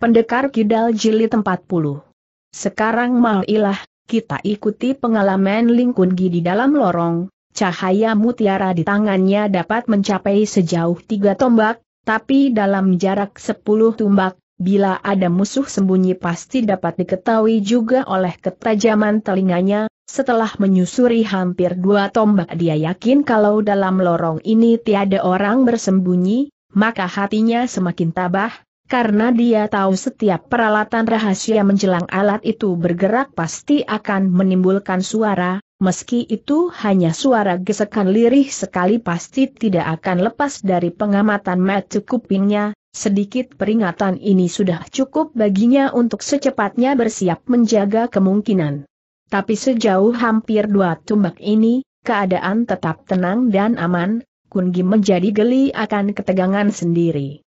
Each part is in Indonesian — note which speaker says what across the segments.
Speaker 1: Pendekar Kidal Jilid 40. Sekarang malilah, kita ikuti pengalaman Lingkun di dalam lorong, cahaya mutiara di tangannya dapat mencapai sejauh tiga tombak, tapi dalam jarak sepuluh tombak, bila ada musuh sembunyi pasti dapat diketahui juga oleh ketajaman telinganya, setelah menyusuri hampir dua tombak dia yakin kalau dalam lorong ini tiada orang bersembunyi, maka hatinya semakin tabah, karena dia tahu setiap peralatan rahasia menjelang alat itu bergerak pasti akan menimbulkan suara, meski itu hanya suara gesekan lirih sekali pasti tidak akan lepas dari pengamatan mata kupingnya, sedikit peringatan ini sudah cukup baginya untuk secepatnya bersiap menjaga kemungkinan. Tapi sejauh hampir dua tumbak ini, keadaan tetap tenang dan aman, Kungi menjadi geli akan ketegangan sendiri.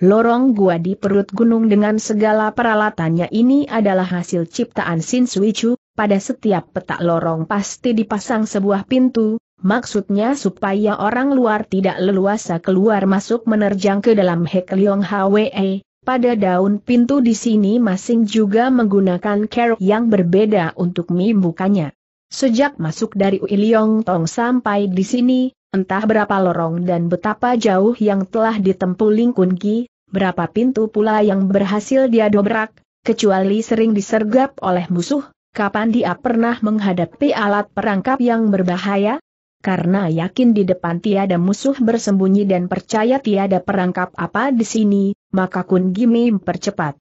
Speaker 1: Lorong gua di perut gunung dengan segala peralatannya ini adalah hasil ciptaan Sin Suichu, pada setiap petak lorong pasti dipasang sebuah pintu, maksudnya supaya orang luar tidak leluasa keluar masuk menerjang ke dalam Leong Hwe. Pada daun pintu di sini masing juga menggunakan kerok yang berbeda untuk membukanya. Sejak masuk dari Uiliong Tong sampai di sini, Entah berapa lorong dan betapa jauh yang telah ditempuh Lingkun Gi, berapa pintu pula yang berhasil dia dobrak, kecuali sering disergap oleh musuh, kapan dia pernah menghadapi alat perangkap yang berbahaya? Karena yakin di depan tiada musuh bersembunyi dan percaya tiada perangkap apa di sini, maka Kun Gi mempercepat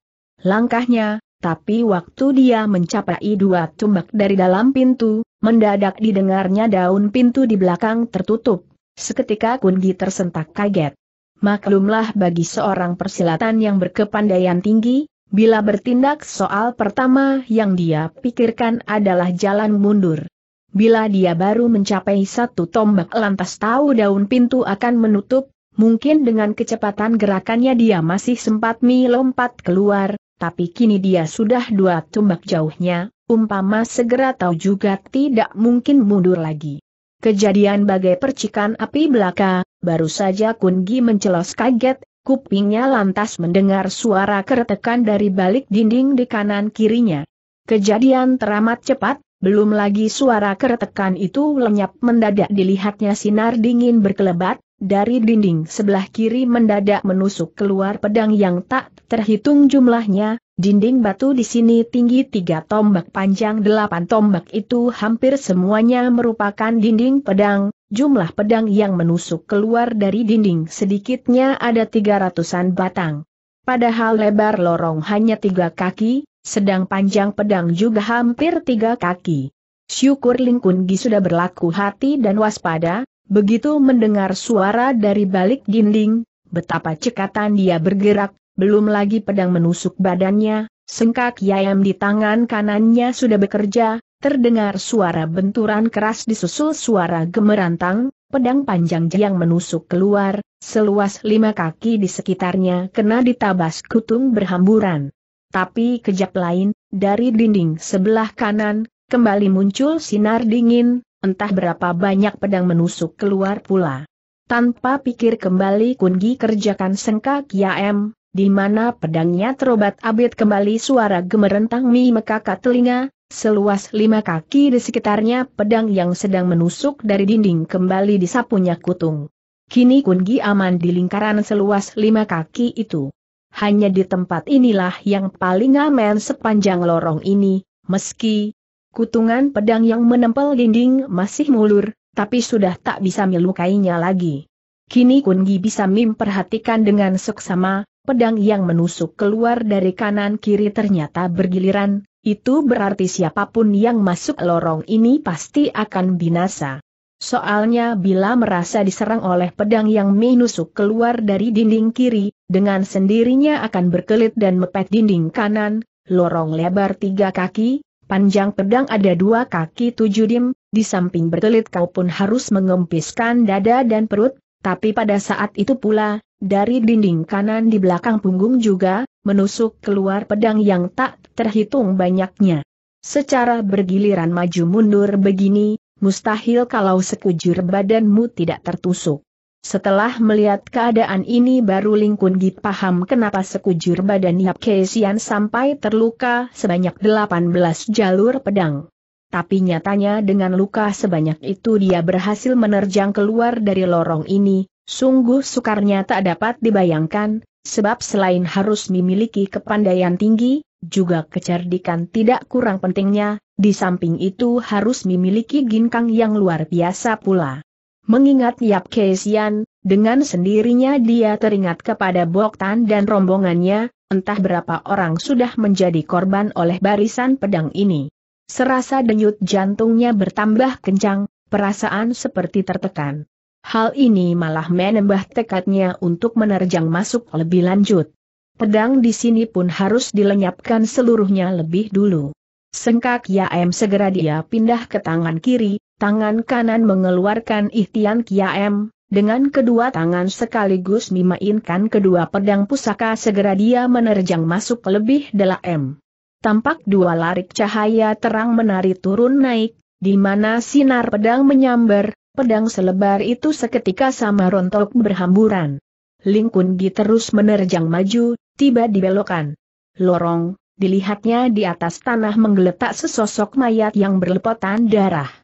Speaker 1: langkahnya, tapi waktu dia mencapai dua tumbak dari dalam pintu, mendadak didengarnya daun pintu di belakang tertutup. Seketika Kungi tersentak kaget. Maklumlah bagi seorang persilatan yang berkepandaian tinggi, bila bertindak soal pertama yang dia pikirkan adalah jalan mundur. Bila dia baru mencapai satu tombak lantas tahu daun pintu akan menutup, mungkin dengan kecepatan gerakannya dia masih sempat melompat keluar, tapi kini dia sudah dua tumbak jauhnya, umpama segera tahu juga tidak mungkin mundur lagi. Kejadian bagai percikan api belaka, baru saja Kungi mencelos kaget, kupingnya lantas mendengar suara keretekan dari balik dinding di kanan kirinya. Kejadian teramat cepat, belum lagi suara keretekan itu lenyap mendadak dilihatnya sinar dingin berkelebat, dari dinding sebelah kiri mendadak menusuk keluar pedang yang tak terhitung jumlahnya, dinding batu di sini tinggi tiga tombak panjang delapan tombak itu hampir semuanya merupakan dinding pedang, jumlah pedang yang menusuk keluar dari dinding sedikitnya ada tiga ratusan batang. Padahal lebar lorong hanya tiga kaki, sedang panjang pedang juga hampir tiga kaki. Syukur Lingkungi sudah berlaku hati dan waspada, Begitu mendengar suara dari balik dinding, betapa cekatan dia bergerak, belum lagi pedang menusuk badannya, sengkak yayam di tangan kanannya sudah bekerja, terdengar suara benturan keras disusul suara gemerantang, pedang panjang yang menusuk keluar, seluas lima kaki di sekitarnya kena ditabas kutung berhamburan. Tapi kejap lain, dari dinding sebelah kanan, kembali muncul sinar dingin, entah berapa banyak pedang menusuk keluar pula. Tanpa pikir kembali Kungi kerjakan sengka Kiam, di mana pedangnya terobat abit kembali suara gemerentang mi mekaka telinga, seluas lima kaki di sekitarnya pedang yang sedang menusuk dari dinding kembali disapunya kutung. Kini Kungi aman di lingkaran seluas lima kaki itu. Hanya di tempat inilah yang paling aman sepanjang lorong ini, meski Kutungan pedang yang menempel dinding masih mulur, tapi sudah tak bisa melukainya lagi. Kini Kungi bisa memperhatikan dengan seksama, pedang yang menusuk keluar dari kanan kiri ternyata bergiliran, itu berarti siapapun yang masuk lorong ini pasti akan binasa. Soalnya bila merasa diserang oleh pedang yang menusuk keluar dari dinding kiri, dengan sendirinya akan berkelit dan mepet dinding kanan, lorong lebar tiga kaki, Panjang pedang ada dua kaki tujuh dim, di samping bertelit kau pun harus mengempiskan dada dan perut, tapi pada saat itu pula, dari dinding kanan di belakang punggung juga, menusuk keluar pedang yang tak terhitung banyaknya. Secara bergiliran maju mundur begini, mustahil kalau sekujur badanmu tidak tertusuk. Setelah melihat keadaan ini baru Ling Kun Gi paham kenapa sekujur badan Yap Kesian sampai terluka sebanyak 18 jalur pedang. Tapi nyatanya dengan luka sebanyak itu dia berhasil menerjang keluar dari lorong ini, sungguh sukarnya tak dapat dibayangkan, sebab selain harus memiliki kepandaian tinggi, juga kecerdikan tidak kurang pentingnya, di samping itu harus memiliki ginkang yang luar biasa pula. Mengingat Yap kesian, dengan sendirinya dia teringat kepada Tan dan rombongannya, entah berapa orang sudah menjadi korban oleh barisan pedang ini. Serasa denyut jantungnya bertambah kencang, perasaan seperti tertekan. Hal ini malah menambah tekadnya untuk menerjang masuk lebih lanjut. Pedang di sini pun harus dilenyapkan seluruhnya lebih dulu. Sengkak Yaem segera dia pindah ke tangan kiri, tangan kanan mengeluarkan kia Kiam, dengan kedua tangan sekaligus memainkan kedua pedang pusaka segera dia menerjang masuk lebih dalam. Tampak dua larik cahaya terang menari turun naik, di mana sinar pedang menyambar, pedang selebar itu seketika sama rontok berhamburan. Lingkun di terus menerjang maju, tiba di belokan. Lorong, dilihatnya di atas tanah menggeletak sesosok mayat yang berlepotan darah.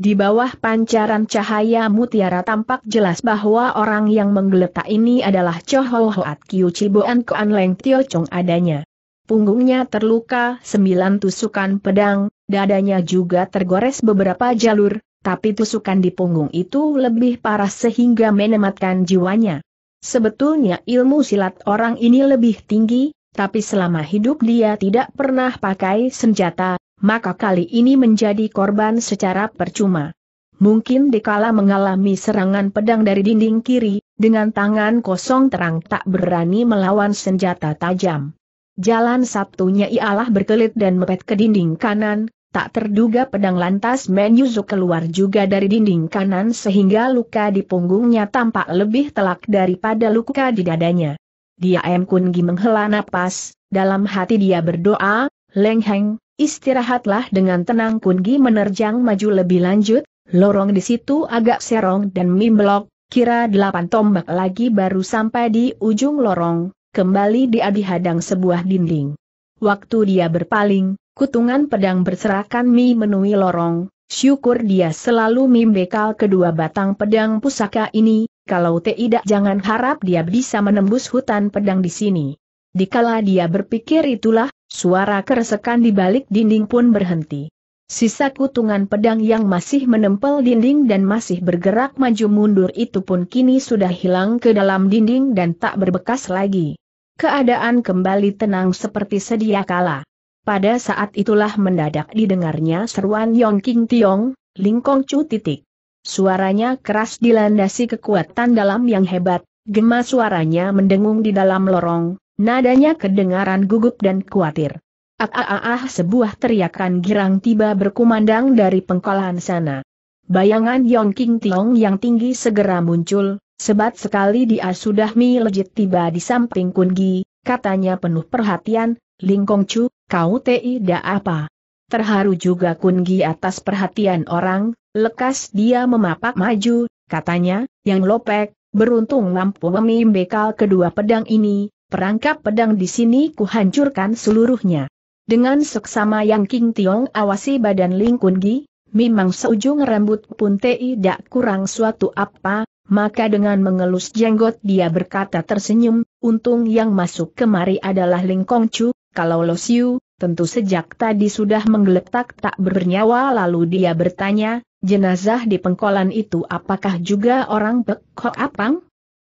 Speaker 1: Di bawah pancaran cahaya mutiara tampak jelas bahwa orang yang menggeletak ini adalah Choho Hoat Kiu Chiboan Koan Leng Tio Chong adanya. Punggungnya terluka sembilan tusukan pedang, dadanya juga tergores beberapa jalur, tapi tusukan di punggung itu lebih parah sehingga menematkan jiwanya. Sebetulnya ilmu silat orang ini lebih tinggi, tapi selama hidup dia tidak pernah pakai senjata, maka kali ini menjadi korban secara percuma. Mungkin dikala mengalami serangan pedang dari dinding kiri, dengan tangan kosong terang tak berani melawan senjata tajam. Jalan satunya ialah berkelit dan mepet ke dinding kanan, tak terduga pedang lantas menyusuk keluar juga dari dinding kanan sehingga luka di punggungnya tampak lebih telak daripada luka di dadanya. Dia M. Kungi menghela napas, dalam hati dia berdoa, Leng Heng, Istirahatlah dengan tenang Kungi menerjang maju lebih lanjut, lorong di situ agak serong dan mimblok. kira delapan tombak lagi baru sampai di ujung lorong, kembali dia dihadang sebuah dinding. Waktu dia berpaling, kutungan pedang berserakan mi menui lorong, syukur dia selalu mimbekal kedua batang pedang pusaka ini, kalau tidak jangan harap dia bisa menembus hutan pedang di sini. Dikala dia berpikir itulah, Suara keresekan di balik dinding pun berhenti. Sisa kutungan pedang yang masih menempel dinding dan masih bergerak maju mundur itu pun kini sudah hilang ke dalam dinding dan tak berbekas lagi. Keadaan kembali tenang seperti sedia kala. Pada saat itulah mendadak didengarnya seruan Yong King Tiong, Ling Kong Chu titik. Suaranya keras dilandasi kekuatan dalam yang hebat, gema suaranya mendengung di dalam lorong, Nadanya kedengaran gugup dan khawatir. Ah, ah, ah, ah sebuah teriakan girang tiba berkumandang dari pengkolan sana. Bayangan Yong King Tiong yang tinggi segera muncul, sebat sekali dia sudah melejit tiba di samping Kun Gi, katanya penuh perhatian, Ling Kong Chu, kau tidak apa. Terharu juga Kun Gi atas perhatian orang, lekas dia memapak maju, katanya, yang lopek, beruntung mampu memimbekal kedua pedang ini, perangkap pedang di sini kuhancurkan seluruhnya. Dengan seksama yang King Tiong awasi badan Ling Kun Gi, memang seujung rambut pun tidak kurang suatu apa, maka dengan mengelus jenggot dia berkata tersenyum, untung yang masuk kemari adalah Ling Kong Chu, kalau Lo Siu, tentu sejak tadi sudah menggeletak tak bernyawa lalu dia bertanya, jenazah di pengkolan itu apakah juga orang Pek Ho Apang?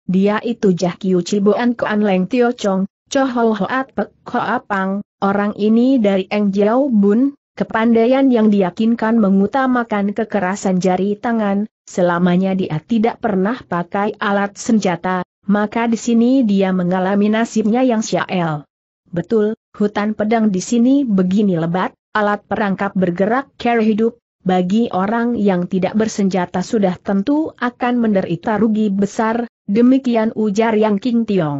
Speaker 1: Dia itu Jah Kiu Ciboan Koan Leng Tio Chong, Cho Ho Hoat Pek apang. Apang, orang ini dari Eng Jiao Bun, kepandaian yang diyakinkan mengutamakan kekerasan jari tangan, selamanya dia tidak pernah pakai alat senjata, maka di sini dia mengalami nasibnya yang syael. Betul, hutan pedang di sini begini lebat, alat perangkap bergerak care hidup, bagi orang yang tidak bersenjata sudah tentu akan menderita rugi besar, Demikian ujar Yang King Tiong.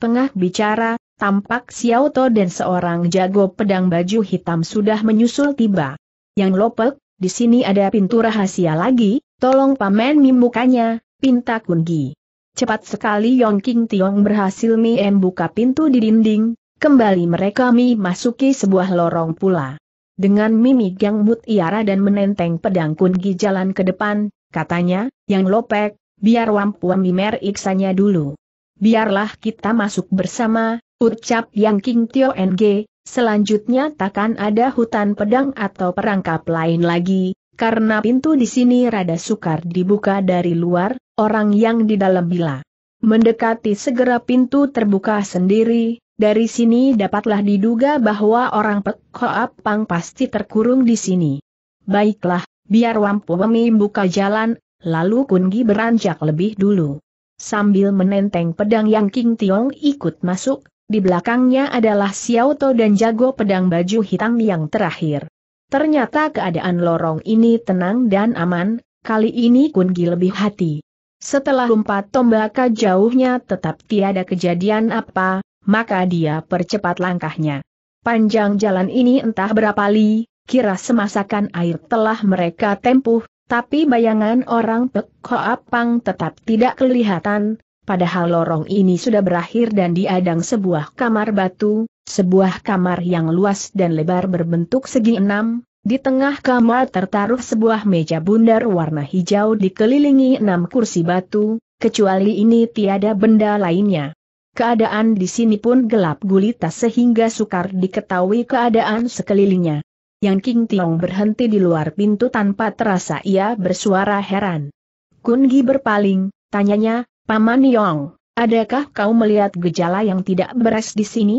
Speaker 1: Tengah bicara, tampak Xiao To dan seorang jago pedang baju hitam sudah menyusul tiba. Yang lopek, di sini ada pintu rahasia lagi, tolong pamen mukanya, pinta Cepat sekali Yong King Tiong berhasil Miem buka pintu di dinding, kembali mereka Mi masuki sebuah lorong pula. Dengan mimik yang mutiara dan menenteng pedang Kungi jalan ke depan, katanya, yang lopek, biar wampu Mimer iksanya dulu. Biarlah kita masuk bersama, ucap Yang King Tio NG, selanjutnya takkan ada hutan pedang atau perangkap lain lagi, karena pintu di sini rada sukar dibuka dari luar, orang yang di dalam bila. Mendekati segera pintu terbuka sendiri, dari sini dapatlah diduga bahwa orang pekoap Pang pasti terkurung di sini. Baiklah, biar Wampuemi buka jalan, Lalu Kungi beranjak lebih dulu. Sambil menenteng pedang yang King Tiong ikut masuk, di belakangnya adalah Xiao To dan jago pedang baju hitam yang terakhir. Ternyata keadaan lorong ini tenang dan aman, kali ini Kungi lebih hati. Setelah lompat tombak jauhnya tetap tiada kejadian apa, maka dia percepat langkahnya. Panjang jalan ini entah berapa li, kira semasakan air telah mereka tempuh, tapi bayangan orang Pek tetap tidak kelihatan, padahal lorong ini sudah berakhir dan diadang sebuah kamar batu, sebuah kamar yang luas dan lebar berbentuk segi enam, di tengah kamar tertaruh sebuah meja bundar warna hijau dikelilingi enam kursi batu, kecuali ini tiada benda lainnya. Keadaan di sini pun gelap gulita sehingga sukar diketahui keadaan sekelilingnya yang King Tiong berhenti di luar pintu tanpa terasa ia bersuara heran. Kun Gi berpaling, tanyanya, Paman Yong, adakah kau melihat gejala yang tidak beres di sini?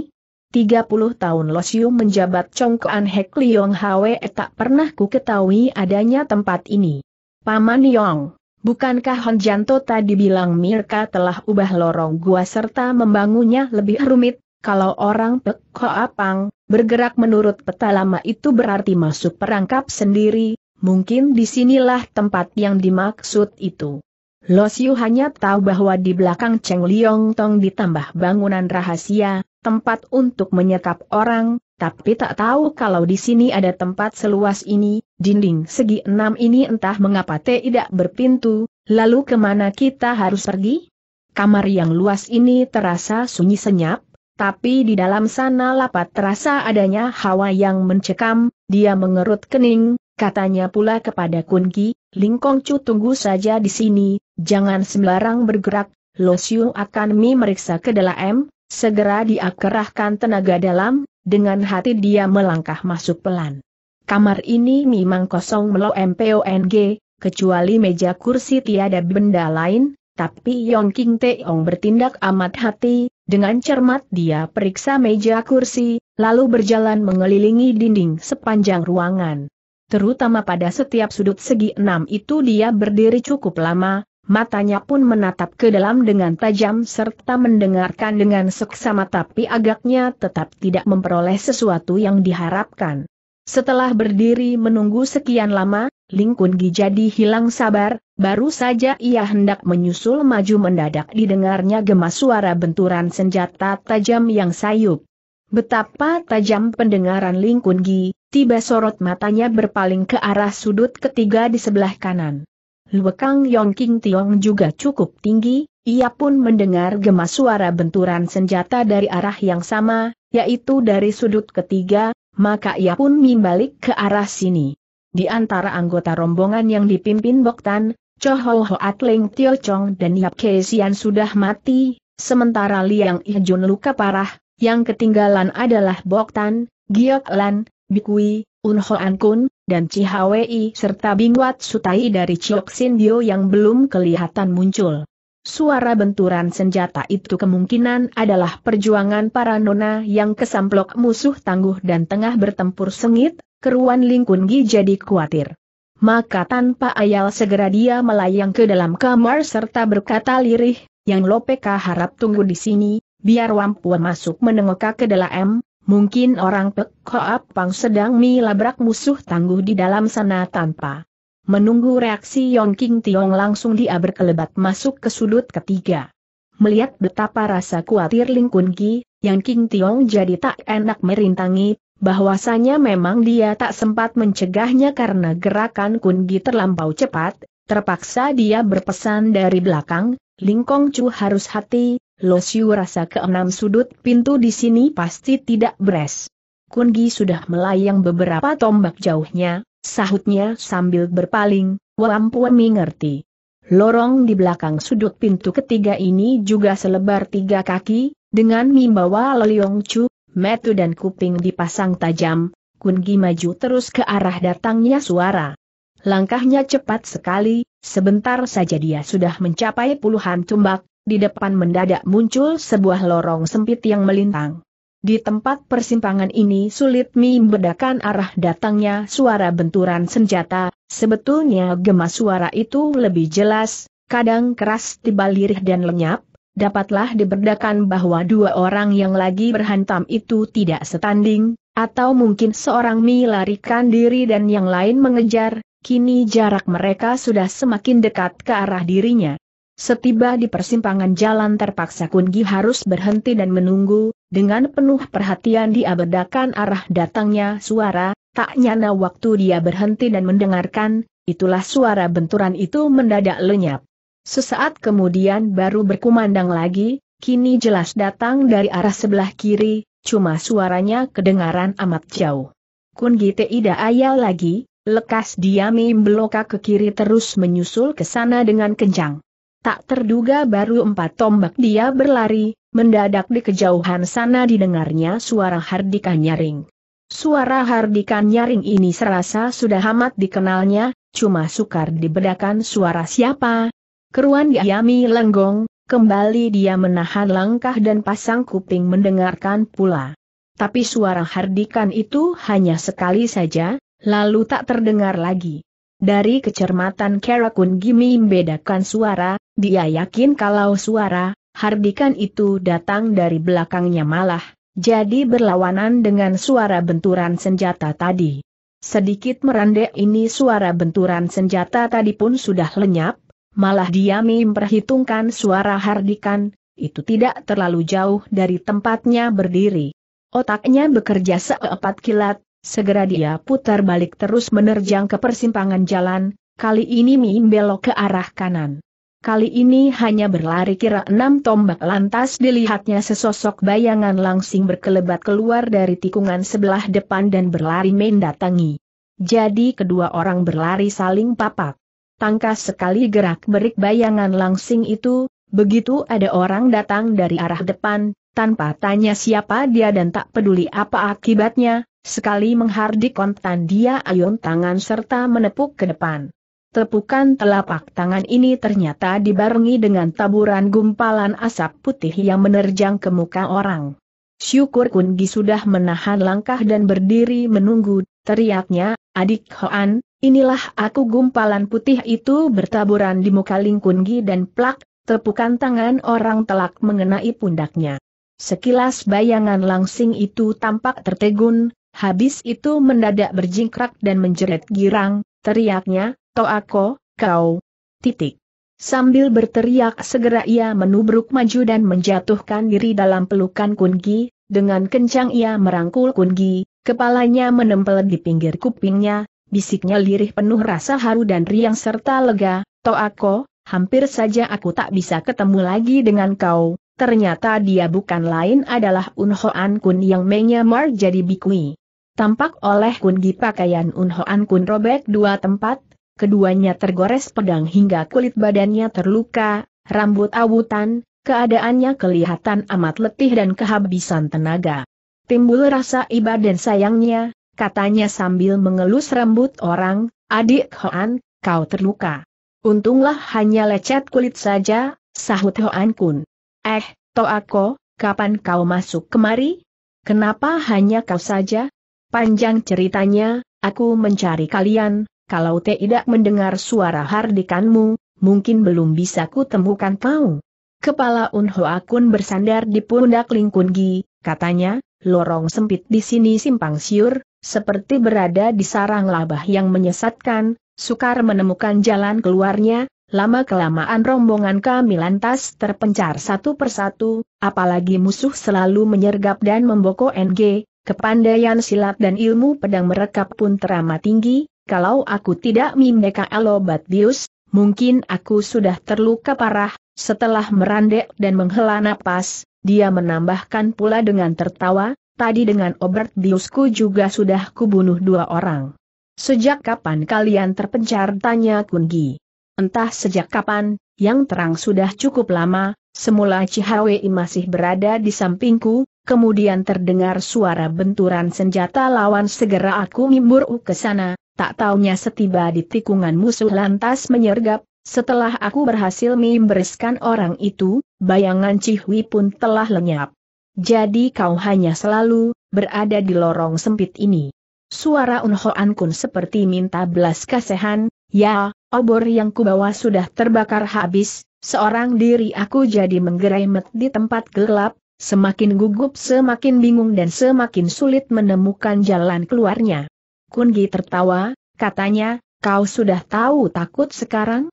Speaker 1: 30 tahun Losiu menjabat congkoan Hek Liong Hwe tak pernah ku ketahui adanya tempat ini. Paman Yong, Bukankah Hon Janto tadi bilang Mirka telah ubah lorong gua serta membangunnya lebih rumit, kalau orang Pek Koapang, Bergerak menurut peta lama itu berarti masuk perangkap sendiri, mungkin disinilah tempat yang dimaksud itu. Lo Siu hanya tahu bahwa di belakang Cheng Liong Tong ditambah bangunan rahasia, tempat untuk menyekap orang, tapi tak tahu kalau di sini ada tempat seluas ini, dinding segi enam ini entah mengapa tidak berpintu, lalu kemana kita harus pergi? Kamar yang luas ini terasa sunyi senyap, tapi di dalam sana lapat terasa adanya hawa yang mencekam, dia mengerut kening, katanya pula kepada Kunki, Lingkong Chu tunggu saja di sini, jangan sembarang bergerak, Lo Siu akan memeriksa ke dalam, segera dia kerahkan tenaga dalam, dengan hati dia melangkah masuk pelan. Kamar ini memang kosong melo MPONG, kecuali meja kursi tiada benda lain, tapi Yong King Teong bertindak amat hati, dengan cermat dia periksa meja kursi, lalu berjalan mengelilingi dinding sepanjang ruangan. Terutama pada setiap sudut segi enam itu dia berdiri cukup lama, matanya pun menatap ke dalam dengan tajam serta mendengarkan dengan seksama tapi agaknya tetap tidak memperoleh sesuatu yang diharapkan. Setelah berdiri menunggu sekian lama, Ling Kun jadi hilang sabar, Baru saja ia hendak menyusul maju mendadak didengarnya gemas suara benturan senjata tajam yang sayup. Betapa tajam pendengaran Ling Kun Gi, tiba sorot matanya berpaling ke arah sudut ketiga di sebelah kanan. Luekang Yong King Tiong juga cukup tinggi, ia pun mendengar gemas suara benturan senjata dari arah yang sama, yaitu dari sudut ketiga, maka ia pun membalik ke arah sini. Di antara anggota rombongan yang dipimpin Boktan, Cho Ho Hoat Tio Chong dan Yap Kei Sian sudah mati, sementara Liang Ihjun luka parah, yang ketinggalan adalah Bok Tan, Giok Lan, Bikui, Un An Kun, dan Hwi serta Bingwat Sutai dari Chiok Sin Dio yang belum kelihatan muncul. Suara benturan senjata itu kemungkinan adalah perjuangan para nona yang kesamplok musuh tangguh dan tengah bertempur sengit, keruan Lingkungi Gi jadi khawatir. Maka tanpa ayal segera dia melayang ke dalam kamar serta berkata lirih, yang Lopeka harap tunggu di sini, biar Wampuan masuk menengok ke dalam, mungkin orang Pek Koap Pang sedang milabrak musuh tangguh di dalam sana tanpa. Menunggu reaksi Yong King Tiong langsung dia berkelebat masuk ke sudut ketiga. Melihat betapa rasa kuatir Ling Kun Ki, Yang King Tiong jadi tak enak merintangi, bahwasanya memang dia tak sempat mencegahnya karena gerakan Kungi terlampau cepat, terpaksa dia berpesan dari belakang, Lingkong Chu harus hati, Lo Xiu rasa keenam sudut pintu di sini pasti tidak beres. Kungi sudah melayang beberapa tombak jauhnya, sahutnya sambil berpaling, Wampuan ngerti. Lorong di belakang sudut pintu ketiga ini juga selebar tiga kaki, dengan mimbawa Leliong Chu, metu dan kuping dipasang tajam, Kungi maju terus ke arah datangnya suara. Langkahnya cepat sekali, sebentar saja dia sudah mencapai puluhan tumbak, di depan mendadak muncul sebuah lorong sempit yang melintang. Di tempat persimpangan ini sulit membedakan arah datangnya suara benturan senjata, sebetulnya gema suara itu lebih jelas, kadang keras tiba lirih dan lenyap, dapatlah diberdakan bahwa dua orang yang lagi berhantam itu tidak setanding, atau mungkin seorang melarikan diri dan yang lain mengejar, kini jarak mereka sudah semakin dekat ke arah dirinya. Setiba di persimpangan jalan terpaksa Kungi harus berhenti dan menunggu, dengan penuh perhatian dia bedakan arah datangnya suara, tak nyana waktu dia berhenti dan mendengarkan, itulah suara benturan itu mendadak lenyap. Sesaat kemudian baru berkumandang lagi, kini jelas datang dari arah sebelah kiri, cuma suaranya kedengaran amat jauh. Kun Gite Ida ayal lagi, lekas diami beloka ke kiri terus menyusul ke sana dengan kencang. Tak terduga baru empat tombak dia berlari, mendadak di kejauhan sana didengarnya suara hardikan nyaring. Suara hardikan nyaring ini serasa sudah amat dikenalnya, cuma sukar dibedakan suara siapa, Keruan diayami lenggong, kembali dia menahan langkah dan pasang kuping mendengarkan pula. Tapi suara hardikan itu hanya sekali saja, lalu tak terdengar lagi. Dari kecermatan Kerakun Gimi membedakan suara, dia yakin kalau suara, hardikan itu datang dari belakangnya malah, jadi berlawanan dengan suara benturan senjata tadi. Sedikit merendah ini suara benturan senjata tadi pun sudah lenyap, Malah dia memperhitungkan suara hardikan, itu tidak terlalu jauh dari tempatnya berdiri. Otaknya bekerja seepat kilat, segera dia putar balik terus menerjang ke persimpangan jalan, kali ini Mim belok ke arah kanan. Kali ini hanya berlari kira enam tombak lantas dilihatnya sesosok bayangan langsing berkelebat keluar dari tikungan sebelah depan dan berlari mendatangi. Jadi kedua orang berlari saling papak tangkas sekali gerak-berik bayangan langsing itu, begitu ada orang datang dari arah depan, tanpa tanya siapa dia dan tak peduli apa akibatnya, sekali menghardik kontan dia ayun tangan serta menepuk ke depan. Tepukan telapak tangan ini ternyata dibarengi dengan taburan gumpalan asap putih yang menerjang ke muka orang. Syukur Kungi sudah menahan langkah dan berdiri menunggu, Teriaknya, adik Hoan, inilah aku gumpalan putih itu bertaburan di muka Lingkungi dan plak, tepukan tangan orang telak mengenai pundaknya. Sekilas bayangan langsing itu tampak tertegun, habis itu mendadak berjingkrak dan menjerit girang, teriaknya, aku, kau, titik. Sambil berteriak segera ia menubruk maju dan menjatuhkan diri dalam pelukan Kungi, dengan kencang ia merangkul Kungi, Kepalanya menempel di pinggir kupingnya, bisiknya lirih penuh rasa haru dan riang serta lega, Toako, hampir saja aku tak bisa ketemu lagi dengan kau, ternyata dia bukan lain adalah Unhoan Kun yang menyamar jadi bikui. Tampak oleh Kun di pakaian Unhoan Kun robek dua tempat, keduanya tergores pedang hingga kulit badannya terluka, rambut awutan, keadaannya kelihatan amat letih dan kehabisan tenaga. Timbul rasa iba dan sayangnya, katanya sambil mengelus rambut orang, adik Hoan, kau terluka. Untunglah hanya lecet kulit saja, sahut Hoan Kun. Eh, Toako, kapan kau masuk kemari? Kenapa hanya kau saja? Panjang ceritanya, aku mencari kalian, kalau tidak mendengar suara hardikanmu, mungkin belum bisa kutemukan kau. Kepala Unho Akun bersandar di pundak Lingkungi, Katanya, lorong sempit di sini simpang siur, seperti berada di sarang labah yang menyesatkan, sukar menemukan jalan keluarnya, lama-kelamaan rombongan kami lantas terpencar satu persatu, apalagi musuh selalu menyergap dan memboko NG, kepandaian silat dan ilmu pedang mereka pun teramat tinggi, kalau aku tidak mimeka alobat bius, mungkin aku sudah terluka parah, setelah merandek dan menghela napas, dia menambahkan pula dengan tertawa, tadi dengan obat biusku juga sudah kubunuh dua orang. Sejak kapan kalian terpencar? Tanya Kungi. Entah sejak kapan, yang terang sudah cukup lama, semula Cihawei masih berada di sampingku, kemudian terdengar suara benturan senjata lawan segera aku ngimbur ke sana, tak taunya setiba di tikungan musuh lantas menyergap, setelah aku berhasil membereskan orang itu, bayangan Cihui pun telah lenyap. Jadi kau hanya selalu berada di lorong sempit ini. Suara Unhoan Kun seperti minta belas kasihan, ya, obor yang kubawa sudah terbakar habis, seorang diri aku jadi menggeremet di tempat gelap, semakin gugup semakin bingung dan semakin sulit menemukan jalan keluarnya. Gi tertawa, katanya, kau sudah tahu takut sekarang?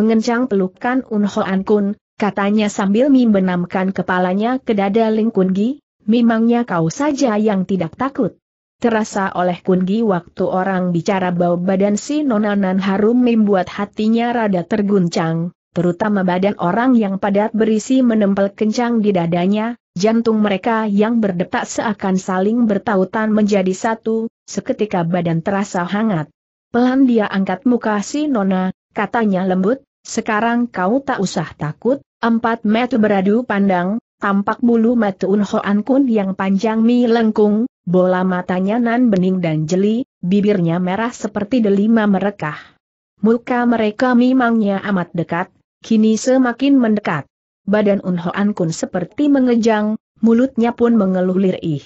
Speaker 1: mengencang pelukan Unhoan Kun, katanya sambil membenamkan kepalanya ke dada Ling Gi, memangnya kau saja yang tidak takut. Terasa oleh Kungi waktu orang bicara bau badan si nonanan harum membuat hatinya rada terguncang, terutama badan orang yang padat berisi menempel kencang di dadanya, jantung mereka yang berdetak seakan saling bertautan menjadi satu, seketika badan terasa hangat. Pelan dia angkat muka si Nona, katanya lembut, sekarang kau tak usah takut, empat metu beradu pandang, tampak bulu metu Unhoan Kun yang panjang mi lengkung, bola matanya nan bening dan jeli, bibirnya merah seperti delima merekah. Muka mereka memangnya amat dekat, kini semakin mendekat. Badan Unhoan Kun seperti mengejang, mulutnya pun mengeluh lirih.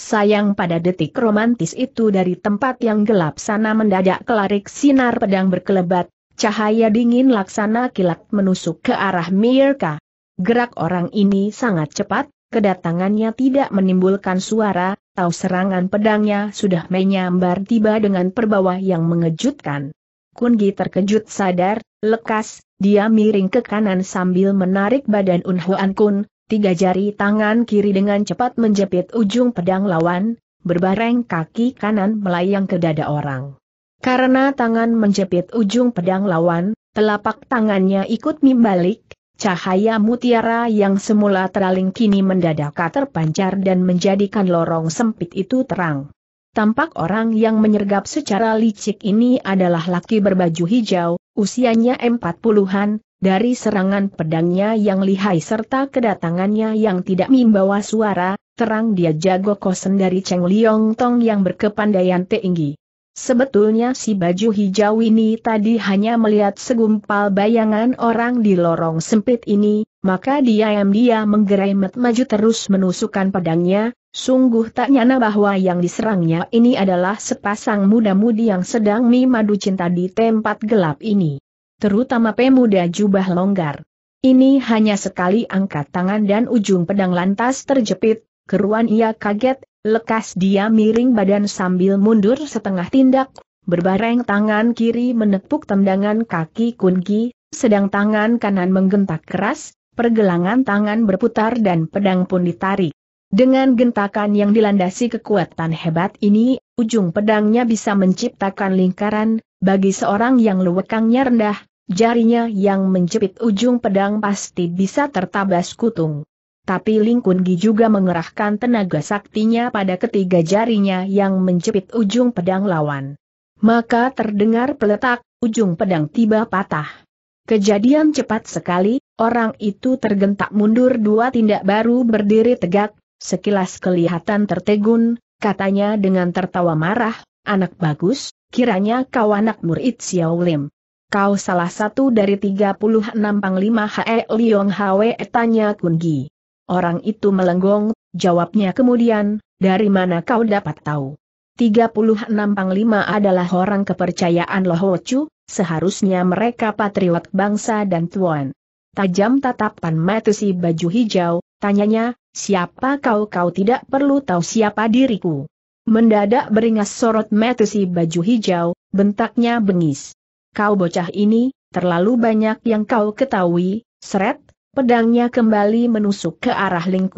Speaker 1: Sayang pada detik romantis itu dari tempat yang gelap sana mendadak kelarik sinar pedang berkelebat, Cahaya dingin laksana kilat menusuk ke arah Mirka. Gerak orang ini sangat cepat, kedatangannya tidak menimbulkan suara, tahu serangan pedangnya sudah menyambar tiba dengan perbawa yang mengejutkan. Kungi terkejut sadar, lekas, dia miring ke kanan sambil menarik badan Unhuan Kun, tiga jari tangan kiri dengan cepat menjepit ujung pedang lawan, berbareng kaki kanan melayang ke dada orang. Karena tangan menjepit ujung pedang lawan, telapak tangannya ikut membalik, cahaya mutiara yang semula teraling kini mendadak terpancar dan menjadikan lorong sempit itu terang. Tampak orang yang menyergap secara licik ini adalah laki berbaju hijau, usianya empat puluhan, dari serangan pedangnya yang lihai serta kedatangannya yang tidak membawa suara, terang dia jago kosen dari Cheng Liong Tong yang berkepandaian tinggi. Sebetulnya si baju hijau ini tadi hanya melihat segumpal bayangan orang di lorong sempit ini, maka dia diam-diam menggeremet maju terus menusukkan pedangnya, sungguh tak nyana bahwa yang diserangnya ini adalah sepasang muda-mudi yang sedang mimadu cinta di tempat gelap ini. Terutama pemuda jubah longgar. Ini hanya sekali angkat tangan dan ujung pedang lantas terjepit, keruan ia kaget, Lekas dia miring badan sambil mundur setengah tindak, berbareng tangan kiri menepuk tendangan kaki kunki, sedang tangan kanan menggentak keras, pergelangan tangan berputar dan pedang pun ditarik. Dengan gentakan yang dilandasi kekuatan hebat ini, ujung pedangnya bisa menciptakan lingkaran, bagi seorang yang lewekangnya rendah, jarinya yang menjepit ujung pedang pasti bisa tertabas kutung. Tapi Ling Kun Gi juga mengerahkan tenaga saktinya pada ketiga jarinya yang menjepit ujung pedang lawan. Maka terdengar peletak, ujung pedang tiba patah. Kejadian cepat sekali, orang itu tergentak mundur dua tindak baru berdiri tegak, sekilas kelihatan tertegun, katanya dengan tertawa marah, anak bagus, kiranya kau anak murid Xiao Lim. Kau salah satu dari 36 Panglima He Liong Hwe tanya Gi. Orang itu melenggong, jawabnya kemudian, dari mana kau dapat tahu? 36 Panglima adalah orang kepercayaan Wocu, seharusnya mereka patriot bangsa dan tuan. Tajam tatapan Matusi baju hijau, tanyanya, siapa kau kau tidak perlu tahu siapa diriku. Mendadak beringas sorot Matusi baju hijau, bentaknya bengis. Kau bocah ini, terlalu banyak yang kau ketahui, seret, Pedangnya kembali menusuk ke arah Ling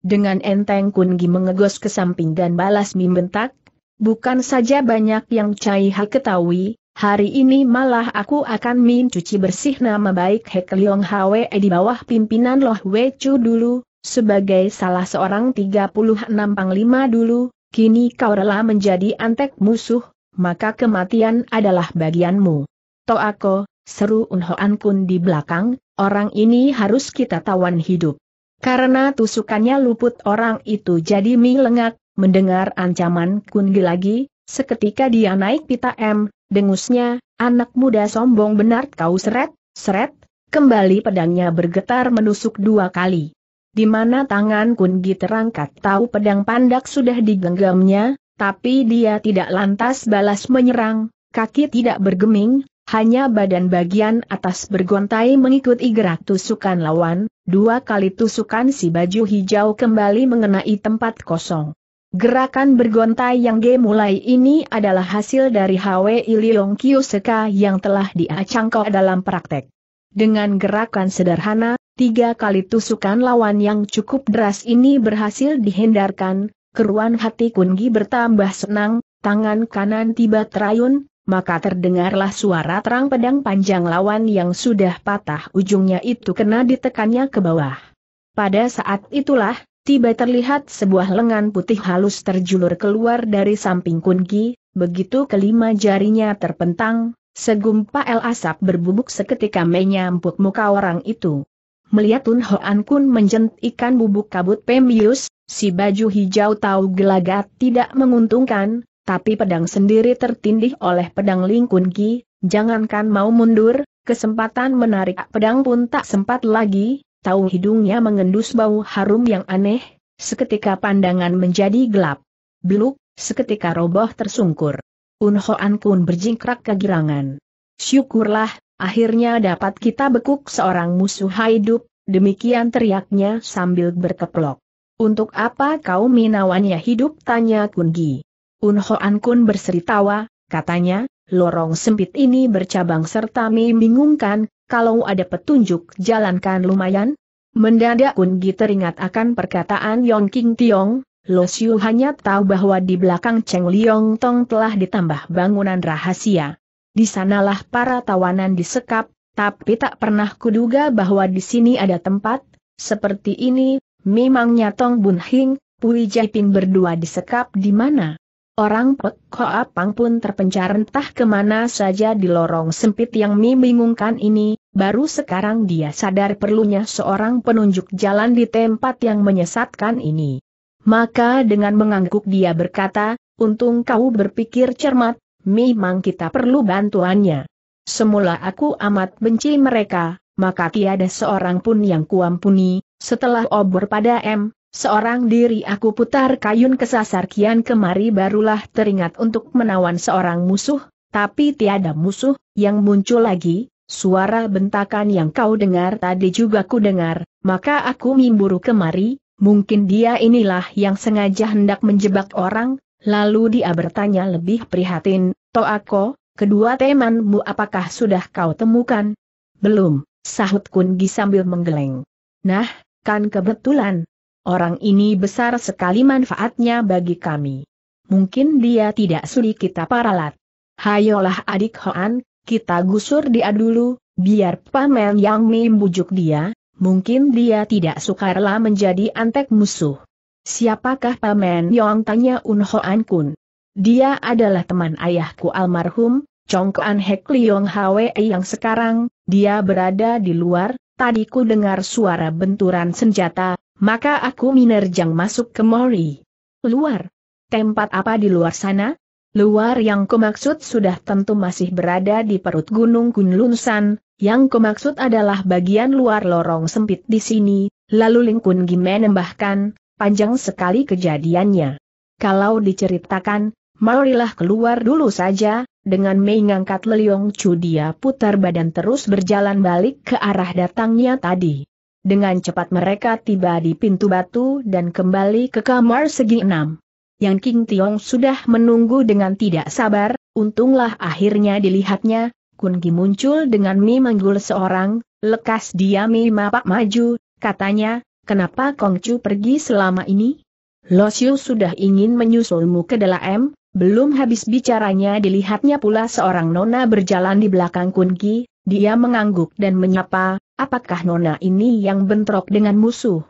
Speaker 1: Dengan enteng Kunggi mengegos ke samping dan balas membentak, bukan saja banyak yang Cai Ha ketahui, Hari ini malah aku akan mencuci bersih nama baik Hek Leong Hwe di bawah pimpinan Loh Wei Chu dulu, sebagai salah seorang 36 panglima dulu, kini kau rela menjadi antek musuh, maka kematian adalah bagianmu. Toako, seru Unhoan Kun di belakang, Orang ini harus kita tawan hidup. Karena tusukannya luput orang itu jadi lengak, mendengar ancaman Kungi lagi, seketika dia naik pita M, dengusnya, anak muda sombong benar kau seret, seret, kembali pedangnya bergetar menusuk dua kali. Di mana tangan Kungi terangkat tahu pedang pandak sudah digenggamnya, tapi dia tidak lantas balas menyerang, kaki tidak bergeming, hanya badan bagian atas bergontai mengikuti gerak tusukan lawan, dua kali tusukan si baju hijau kembali mengenai tempat kosong. Gerakan bergontai yang G mulai ini adalah hasil dari HW Iliong Kiyoseka yang telah diacangkau dalam praktek. Dengan gerakan sederhana, tiga kali tusukan lawan yang cukup deras ini berhasil dihindarkan, keruan hati Kungi bertambah senang, tangan kanan tiba terayun, maka terdengarlah suara terang pedang panjang lawan yang sudah patah ujungnya itu kena ditekannya ke bawah. Pada saat itulah, tiba terlihat sebuah lengan putih halus terjulur keluar dari samping kunki, begitu kelima jarinya terpentang, segumpal asap berbubuk seketika menyampuk muka orang itu. Melihat Tun Hoan Kun menjentikan bubuk kabut pemius, si baju hijau tahu gelagat tidak menguntungkan, tapi pedang sendiri tertindih oleh pedang Lingkun Ki, jangankan mau mundur, kesempatan menarik pedang pun tak sempat lagi, tahu hidungnya mengendus bau harum yang aneh, seketika pandangan menjadi gelap. Biluk, seketika roboh tersungkur. Unhoan Kun berjingkrak kegirangan. Syukurlah, akhirnya dapat kita bekuk seorang musuh hidup, demikian teriaknya sambil berkeplok. Untuk apa kau minawannya hidup tanya Kungi. Unhoan Kun berseri tawa, katanya, lorong sempit ini bercabang serta membingungkan, kalau ada petunjuk jalankan lumayan. Mendadak Kun Gi teringat akan perkataan Yong King Tiong, Lo Xiu hanya tahu bahwa di belakang Cheng Liong Tong telah ditambah bangunan rahasia. Di sanalah para tawanan disekap, tapi tak pernah kuduga bahwa di sini ada tempat, seperti ini, memangnya Tong Bun Hing, Pui Ping berdua disekap di mana? Orang kok Koapang pun terpencar entah kemana saja di lorong sempit yang membingungkan ini, baru sekarang dia sadar perlunya seorang penunjuk jalan di tempat yang menyesatkan ini. Maka dengan mengangguk dia berkata, untung kau berpikir cermat, memang kita perlu bantuannya. Semula aku amat benci mereka, maka tiada seorang pun yang kuampuni, setelah obor pada M, Seorang diri aku putar kayun kesasar kian kemari barulah teringat untuk menawan seorang musuh, tapi tiada musuh, yang muncul lagi, suara bentakan yang kau dengar tadi juga ku dengar, maka aku mimburu kemari, mungkin dia inilah yang sengaja hendak menjebak orang, lalu dia bertanya lebih prihatin, Toako, kedua temanmu apakah sudah kau temukan? Belum, sahut Kungi sambil menggeleng. Nah, kan kebetulan, Orang ini besar sekali manfaatnya bagi kami. Mungkin dia tidak sudi kita paralat. Hayolah adik Hoan, kita gusur dia dulu, biar Pamel Yang Mi membujuk dia, mungkin dia tidak sukarela menjadi antek musuh. Siapakah Pamen Yang tanya Un Hoan Kun? Dia adalah teman ayahku almarhum, Congkoan Hek Liong Hwe yang sekarang, dia berada di luar, tadi ku dengar suara benturan senjata, maka aku minerjang masuk ke Mori. Luar. Tempat apa di luar sana? Luar yang kumaksud sudah tentu masih berada di perut Gunung Kunlunsan, yang kumaksud adalah bagian luar lorong sempit di sini, lalu Lingkun Gime menambahkan, panjang sekali kejadiannya. Kalau diceritakan, marilah keluar dulu saja, dengan mengangkat Leliong cu dia putar badan terus berjalan balik ke arah datangnya tadi. Dengan cepat mereka tiba di pintu batu dan kembali ke kamar segi enam. Yang King Tiong sudah menunggu dengan tidak sabar, untunglah akhirnya dilihatnya, Kun Gi muncul dengan Mi Menggul seorang, lekas dia Mi Mapak maju, katanya, kenapa Kong Chu pergi selama ini? Lo Xiu sudah ingin menyusulmu ke dalam, belum habis bicaranya dilihatnya pula seorang nona berjalan di belakang Kun Gi, dia mengangguk dan menyapa, apakah nona ini yang bentrok dengan musuh?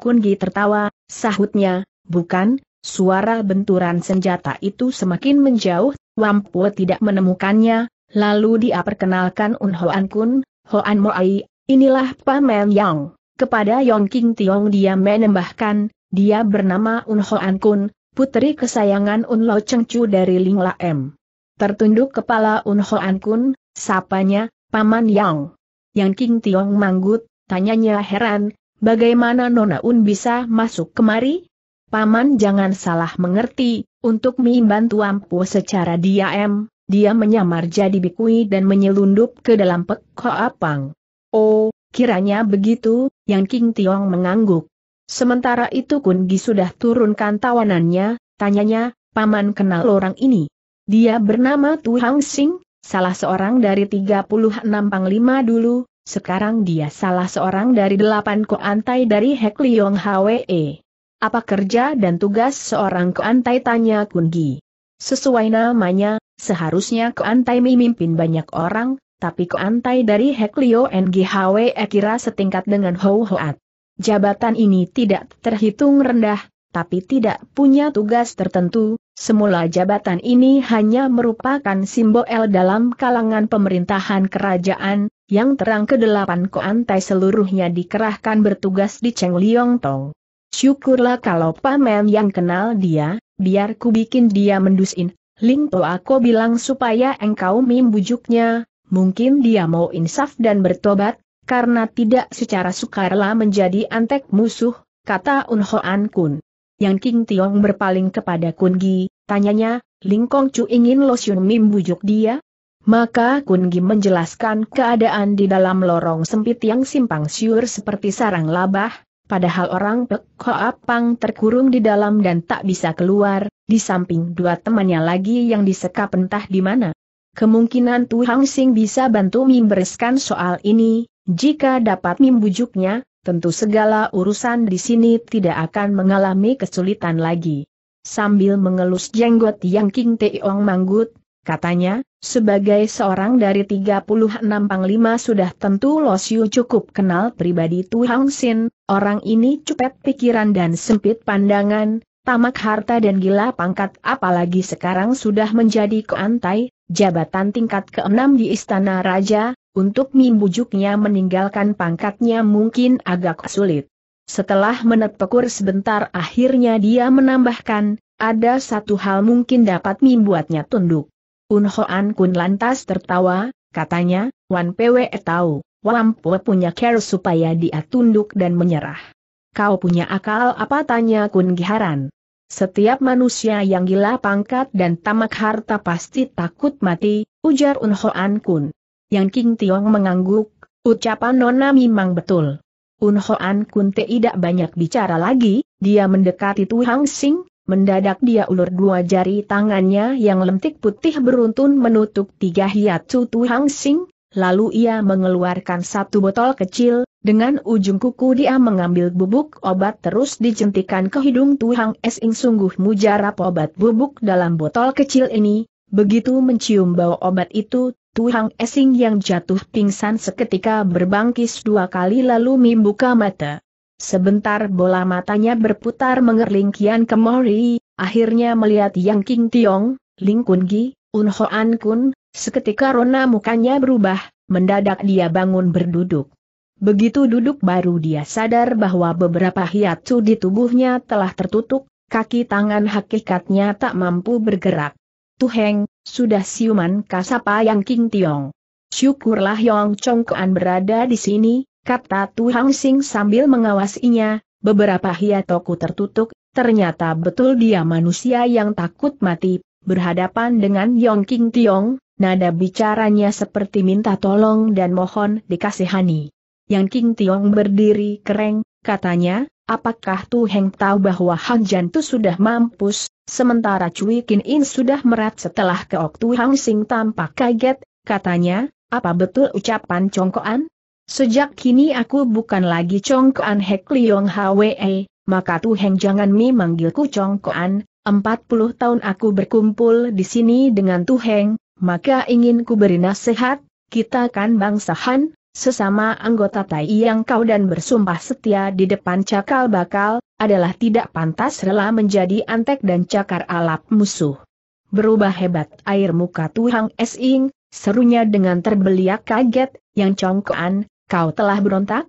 Speaker 1: Kungi tertawa, sahutnya, bukan, suara benturan senjata itu semakin menjauh, Wampu tidak menemukannya, lalu dia perkenalkan Un Hoan Kun, Hoan Moai, inilah Pamen Yang. Kepada Yong King Tiong dia menambahkan, dia bernama Un Hoan Kun, putri kesayangan Un Lo Cheng Chu dari Ling La M. Tertunduk kepala Un Hoan Kun, sapanya, Paman Yang. Yang King Tiong manggut, tanyanya heran, bagaimana Nona Un bisa masuk kemari? Paman jangan salah mengerti, untuk mimban tuampu secara diam, dia menyamar jadi bikui dan menyelundup ke dalam pek apang. Oh, kiranya begitu, Yang King Tiong mengangguk. Sementara itu Kun Gi sudah turunkan tawanannya, tanyanya, Paman kenal orang ini. Dia bernama Tu Hang Sing, Salah seorang dari 36 panglima dulu, sekarang dia salah seorang dari 8 koantai dari Hek Leong Hwe. Apa kerja dan tugas seorang koantai tanya Kungi. Sesuai namanya, seharusnya koantai memimpin banyak orang, tapi koantai dari Hek Leo Hwe kira setingkat dengan Hou Hoat. Jabatan ini tidak terhitung rendah, tapi tidak punya tugas tertentu, semula jabatan ini hanya merupakan simbol dalam kalangan pemerintahan kerajaan, yang terang kedelapan koantai seluruhnya dikerahkan bertugas di Cheng Liong Tong. Syukurlah kalau Pamen yang kenal dia, biar ku bikin dia mendusin. Ling To aku bilang supaya engkau membujuknya, mungkin dia mau insaf dan bertobat, karena tidak secara sukarela menjadi antek musuh, kata Unhoan Kun yang King Tiong berpaling kepada Kun Gi, tanyanya, Ling Kong Chu ingin Lo Xion Mim bujuk dia? Maka Kun Gi menjelaskan keadaan di dalam lorong sempit yang simpang siur seperti sarang labah, padahal orang Pek Hoa Pang terkurung di dalam dan tak bisa keluar, di samping dua temannya lagi yang disekap entah di mana. Kemungkinan Tu Hang Sing bisa bantu membereskan soal ini, jika dapat membujuknya, tentu segala urusan di sini tidak akan mengalami kesulitan lagi. Sambil mengelus jenggot Yang King Teong Manggut, katanya, sebagai seorang dari 36 panglima sudah tentu Lo Siu cukup kenal pribadi Tu Hang Sin, orang ini cupet pikiran dan sempit pandangan, tamak harta dan gila pangkat apalagi sekarang sudah menjadi keantai, jabatan tingkat ke-6 di Istana Raja, untuk membujuknya meninggalkan pangkatnya mungkin agak sulit. Setelah menetekur sebentar akhirnya dia menambahkan, ada satu hal mungkin dapat membuatnya tunduk. Unhoan Kun lantas tertawa, katanya, Wan Pwe tahu, Wampu punya care supaya dia tunduk dan menyerah. Kau punya akal apa tanya Kun Giharan? Setiap manusia yang gila pangkat dan tamak harta pasti takut mati, ujar Un Hoan Kun. Yang King Tiong mengangguk, ucapan Nona memang betul. Un Hoan Kun tidak banyak bicara lagi, dia mendekati Tu Hang Sing, mendadak dia ulur dua jari tangannya yang lentik putih beruntun menutup tiga hiatu Tu Hang Sing, lalu ia mengeluarkan satu botol kecil, dengan ujung kuku dia mengambil bubuk obat terus dicentikan ke hidung Tuhang Esing sungguh mujarab obat bubuk dalam botol kecil ini, begitu mencium bau obat itu, Tuhang Esing yang jatuh pingsan seketika berbangkis dua kali lalu membuka mata. Sebentar bola matanya berputar mengerling Kian Kemori, akhirnya melihat Yang King Tiong, Ling Kun Gi, Un Hoan Kun, seketika rona mukanya berubah, mendadak dia bangun berduduk. Begitu duduk baru dia sadar bahwa beberapa hiatsu di tubuhnya telah tertutup, kaki tangan hakikatnya tak mampu bergerak. Tuheng, sudah siuman kasapa yang King Tiong. Syukurlah Yong Kuan berada di sini, kata Tuhang Sing sambil mengawasinya, beberapa hiatoku tertutup, ternyata betul dia manusia yang takut mati, berhadapan dengan Yong King Tiong, nada bicaranya seperti minta tolong dan mohon dikasihani yang King Tiong berdiri kereng, katanya, apakah Tu Heng tahu bahwa Han Jan Tu sudah mampus, sementara Cui Kin In sudah merat setelah keok Tu Hang Sing tampak kaget, katanya, apa betul ucapan congkoan? Sejak kini aku bukan lagi congkoan Hek Liong Hwe, maka Tu Heng jangan mi manggilku congkoan, 40 tahun aku berkumpul di sini dengan Tu Heng, maka ingin ku beri nasihat, kita kan bangsa Han, sesama anggota Tai yang kau dan bersumpah setia di depan cakal bakal, adalah tidak pantas rela menjadi antek dan cakar alap musuh. Berubah hebat air muka Tuhang Esing, serunya dengan terbeliak kaget, yang congkoan, kau telah berontak?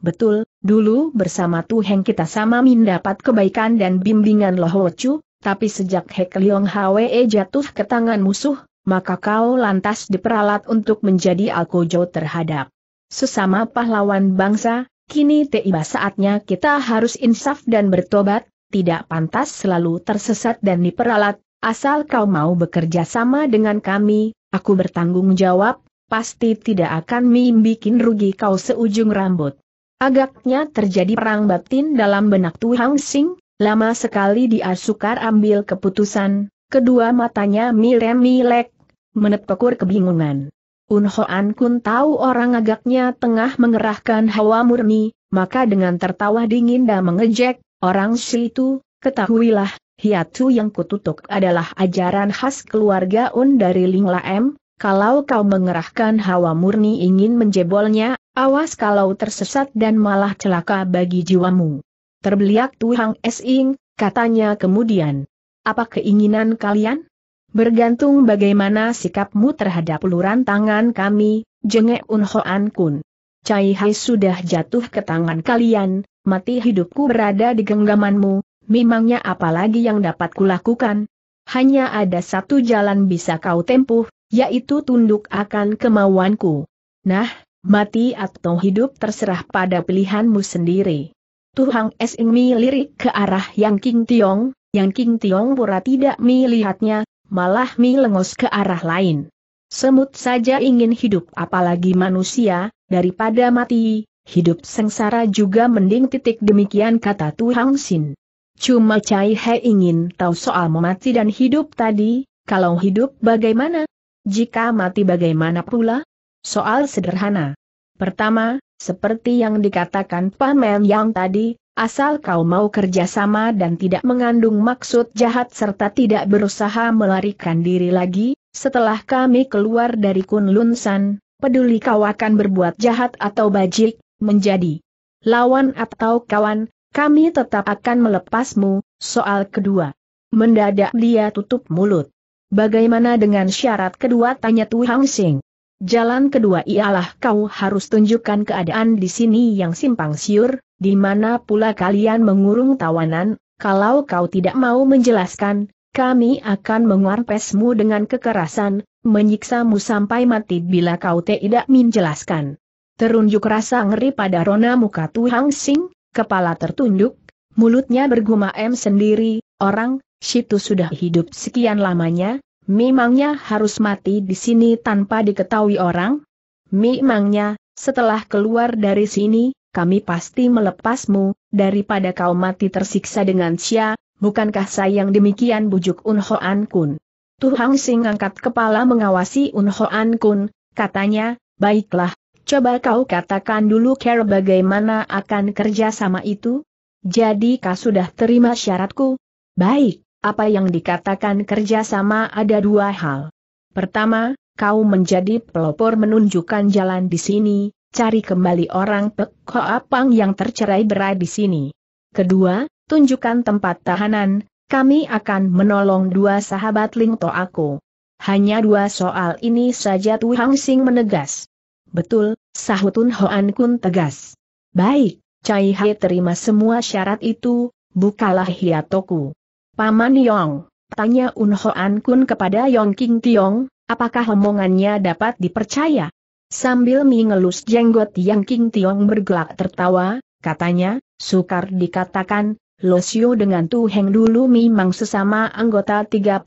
Speaker 1: Betul, dulu bersama Tuheng kita sama mendapat kebaikan dan bimbingan loh Wocu, tapi sejak Hek Leong Hwe jatuh ke tangan musuh, maka kau lantas diperalat untuk menjadi alkojo terhadap Sesama pahlawan bangsa, kini tiba saatnya kita harus insaf dan bertobat, tidak pantas selalu tersesat dan diperalat, asal kau mau bekerja sama dengan kami, aku bertanggung jawab, pasti tidak akan bikin rugi kau seujung rambut. Agaknya terjadi perang batin dalam benak Tu Hang Sing, lama sekali dia sukar ambil keputusan, kedua matanya milem-milek, menepekur kebingungan. Unhoan Kun tahu orang agaknya tengah mengerahkan hawa murni, maka dengan tertawa dingin dan mengejek, orang si itu, ketahuilah, hiatu yang kututuk adalah ajaran khas keluarga Un dari Lingla M, kalau kau mengerahkan hawa murni ingin menjebolnya, awas kalau tersesat dan malah celaka bagi jiwamu. Terbeliak Tuhang Esing, katanya kemudian. Apa keinginan kalian? bergantung bagaimana sikapmu terhadap uluran tangan kami, jengek Unhoan Kun. Cai Hai sudah jatuh ke tangan kalian, mati hidupku berada di genggamanmu, memangnya apalagi yang dapat kulakukan? Hanya ada satu jalan bisa kau tempuh, yaitu tunduk akan kemauanku. Nah, mati atau hidup terserah pada pilihanmu sendiri. Tuhang Es Ing lirik ke arah Yang King Tiong, yang King Tiong pura tidak melihatnya, malah mi lengos ke arah lain. Semut saja ingin hidup apalagi manusia, daripada mati, hidup sengsara juga mending titik demikian kata Hang Sin. Cuma Cai He ingin tahu soal mati dan hidup tadi, kalau hidup bagaimana? Jika mati bagaimana pula? Soal sederhana. Pertama, seperti yang dikatakan Pamen yang tadi, Asal kau mau kerjasama dan tidak mengandung maksud jahat serta tidak berusaha melarikan diri lagi, setelah kami keluar dari Kunlun San, peduli kau akan berbuat jahat atau bajik, menjadi lawan atau kawan, kami tetap akan melepasmu, soal kedua. Mendadak dia tutup mulut. Bagaimana dengan syarat kedua tanya Hang Sing? Jalan kedua ialah kau harus tunjukkan keadaan di sini yang simpang siur, di mana pula kalian mengurung tawanan, kalau kau tidak mau menjelaskan, kami akan mengarpesmu dengan kekerasan, menyiksamu sampai mati bila kau tidak menjelaskan. Terunjuk rasa ngeri pada rona muka Tuhang Sing, kepala tertunduk, mulutnya bergumam sendiri, orang, situ sudah hidup sekian lamanya, Memangnya harus mati di sini tanpa diketahui orang? Memangnya, setelah keluar dari sini, kami pasti melepasmu, daripada kau mati tersiksa dengan sia, bukankah sayang demikian bujuk Unhoan Kun? Tuhang Sing angkat kepala mengawasi Unhoan Kun, katanya, baiklah, coba kau katakan dulu care bagaimana akan kerja sama itu? Jadi kau sudah terima syaratku? Baik. Apa yang dikatakan kerjasama ada dua hal. Pertama, kau menjadi pelopor menunjukkan jalan di sini, cari kembali orang Pek Koapang yang tercerai berai di sini. Kedua, tunjukkan tempat tahanan, kami akan menolong dua sahabat lingto aku. Hanya dua soal ini saja Tu Hang Sing menegas. Betul, sahutun Hoan Kun tegas. Baik, Cai Hai terima semua syarat itu, bukalah hiatoku. Paman Yong, tanya Un Hoan Kun kepada Yong King Tiong, apakah omongannya dapat dipercaya? Sambil mengelus jenggot Yong King Tiong bergelak tertawa, katanya, sukar dikatakan, Lo Losio dengan Tu Tuheng dulu memang sesama anggota 36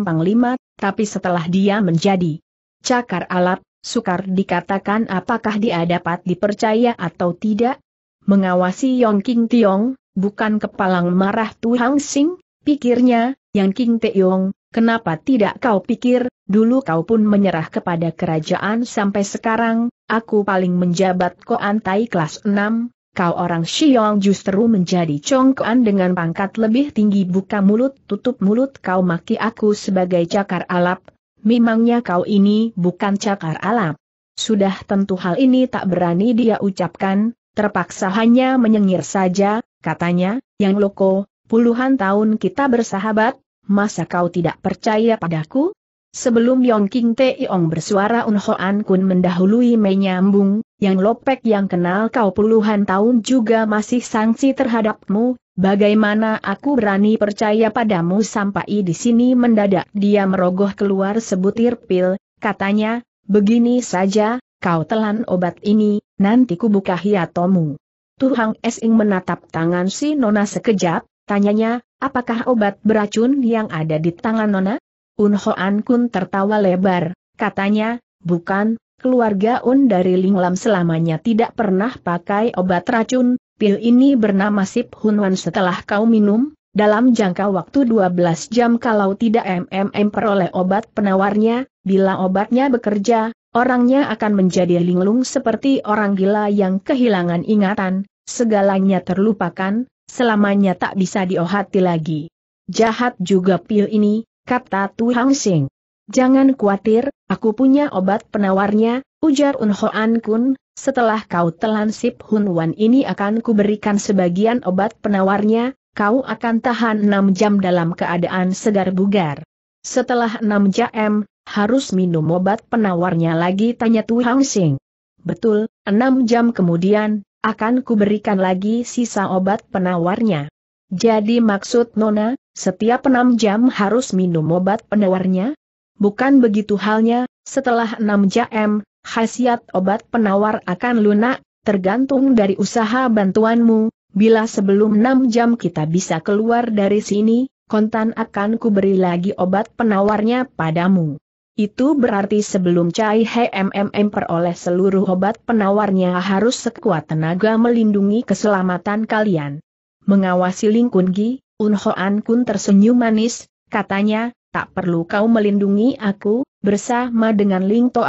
Speaker 1: Panglima, tapi setelah dia menjadi cakar Alat, sukar dikatakan apakah dia dapat dipercaya atau tidak? Mengawasi Yong King Tiong, bukan kepalang marah Tu Hang Sing, Pikirnya, yang King Teong, kenapa tidak kau pikir, dulu kau pun menyerah kepada kerajaan sampai sekarang, aku paling menjabat antai kelas 6, kau orang Xiong justru menjadi congkoan dengan pangkat lebih tinggi buka mulut tutup mulut kau maki aku sebagai cakar alap, memangnya kau ini bukan cakar alap. Sudah tentu hal ini tak berani dia ucapkan, terpaksa hanya menyengir saja, katanya, yang loko, Puluhan tahun kita bersahabat, masa kau tidak percaya padaku? Sebelum Yong King Teong bersuara Un Hoan Kun mendahului menyambung, yang lopek yang kenal kau puluhan tahun juga masih sanksi terhadapmu, bagaimana aku berani percaya padamu sampai di sini mendadak dia merogoh keluar sebutir pil, katanya, begini saja, kau telan obat ini, nanti kubuka hiatomu. Tuhang Esing menatap tangan si Nona sekejap, Tanyanya, apakah obat beracun yang ada di tangan Nona? Un Hoan Kun tertawa lebar, katanya, bukan, keluarga Un dari Linglam selamanya tidak pernah pakai obat racun, pil ini bernama Sip Hunwan setelah kau minum, dalam jangka waktu 12 jam kalau tidak MMM peroleh obat penawarnya, bila obatnya bekerja, orangnya akan menjadi linglung seperti orang gila yang kehilangan ingatan, segalanya terlupakan, selamanya tak bisa diohati lagi. Jahat juga pil ini, kata Tu Hang Sing. Jangan khawatir, aku punya obat penawarnya, ujar Un Kun, setelah kau telan Sip Hun Wan ini akan kuberikan sebagian obat penawarnya, kau akan tahan 6 jam dalam keadaan segar bugar. Setelah 6 jam, harus minum obat penawarnya lagi tanya Tu Hang Sing. Betul, 6 jam kemudian, akan kuberikan lagi sisa obat penawarnya. Jadi maksud Nona, setiap enam jam harus minum obat penawarnya? Bukan begitu halnya, setelah enam jam, khasiat obat penawar akan lunak, tergantung dari usaha bantuanmu, bila sebelum enam jam kita bisa keluar dari sini, kontan akan kuberi lagi obat penawarnya padamu. Itu berarti sebelum Cai HMMM peroleh seluruh obat penawarnya harus sekuat tenaga melindungi keselamatan kalian. Mengawasi Ling Kun Gi, Un Kun tersenyum manis, katanya, tak perlu kau melindungi aku, bersama dengan Ling To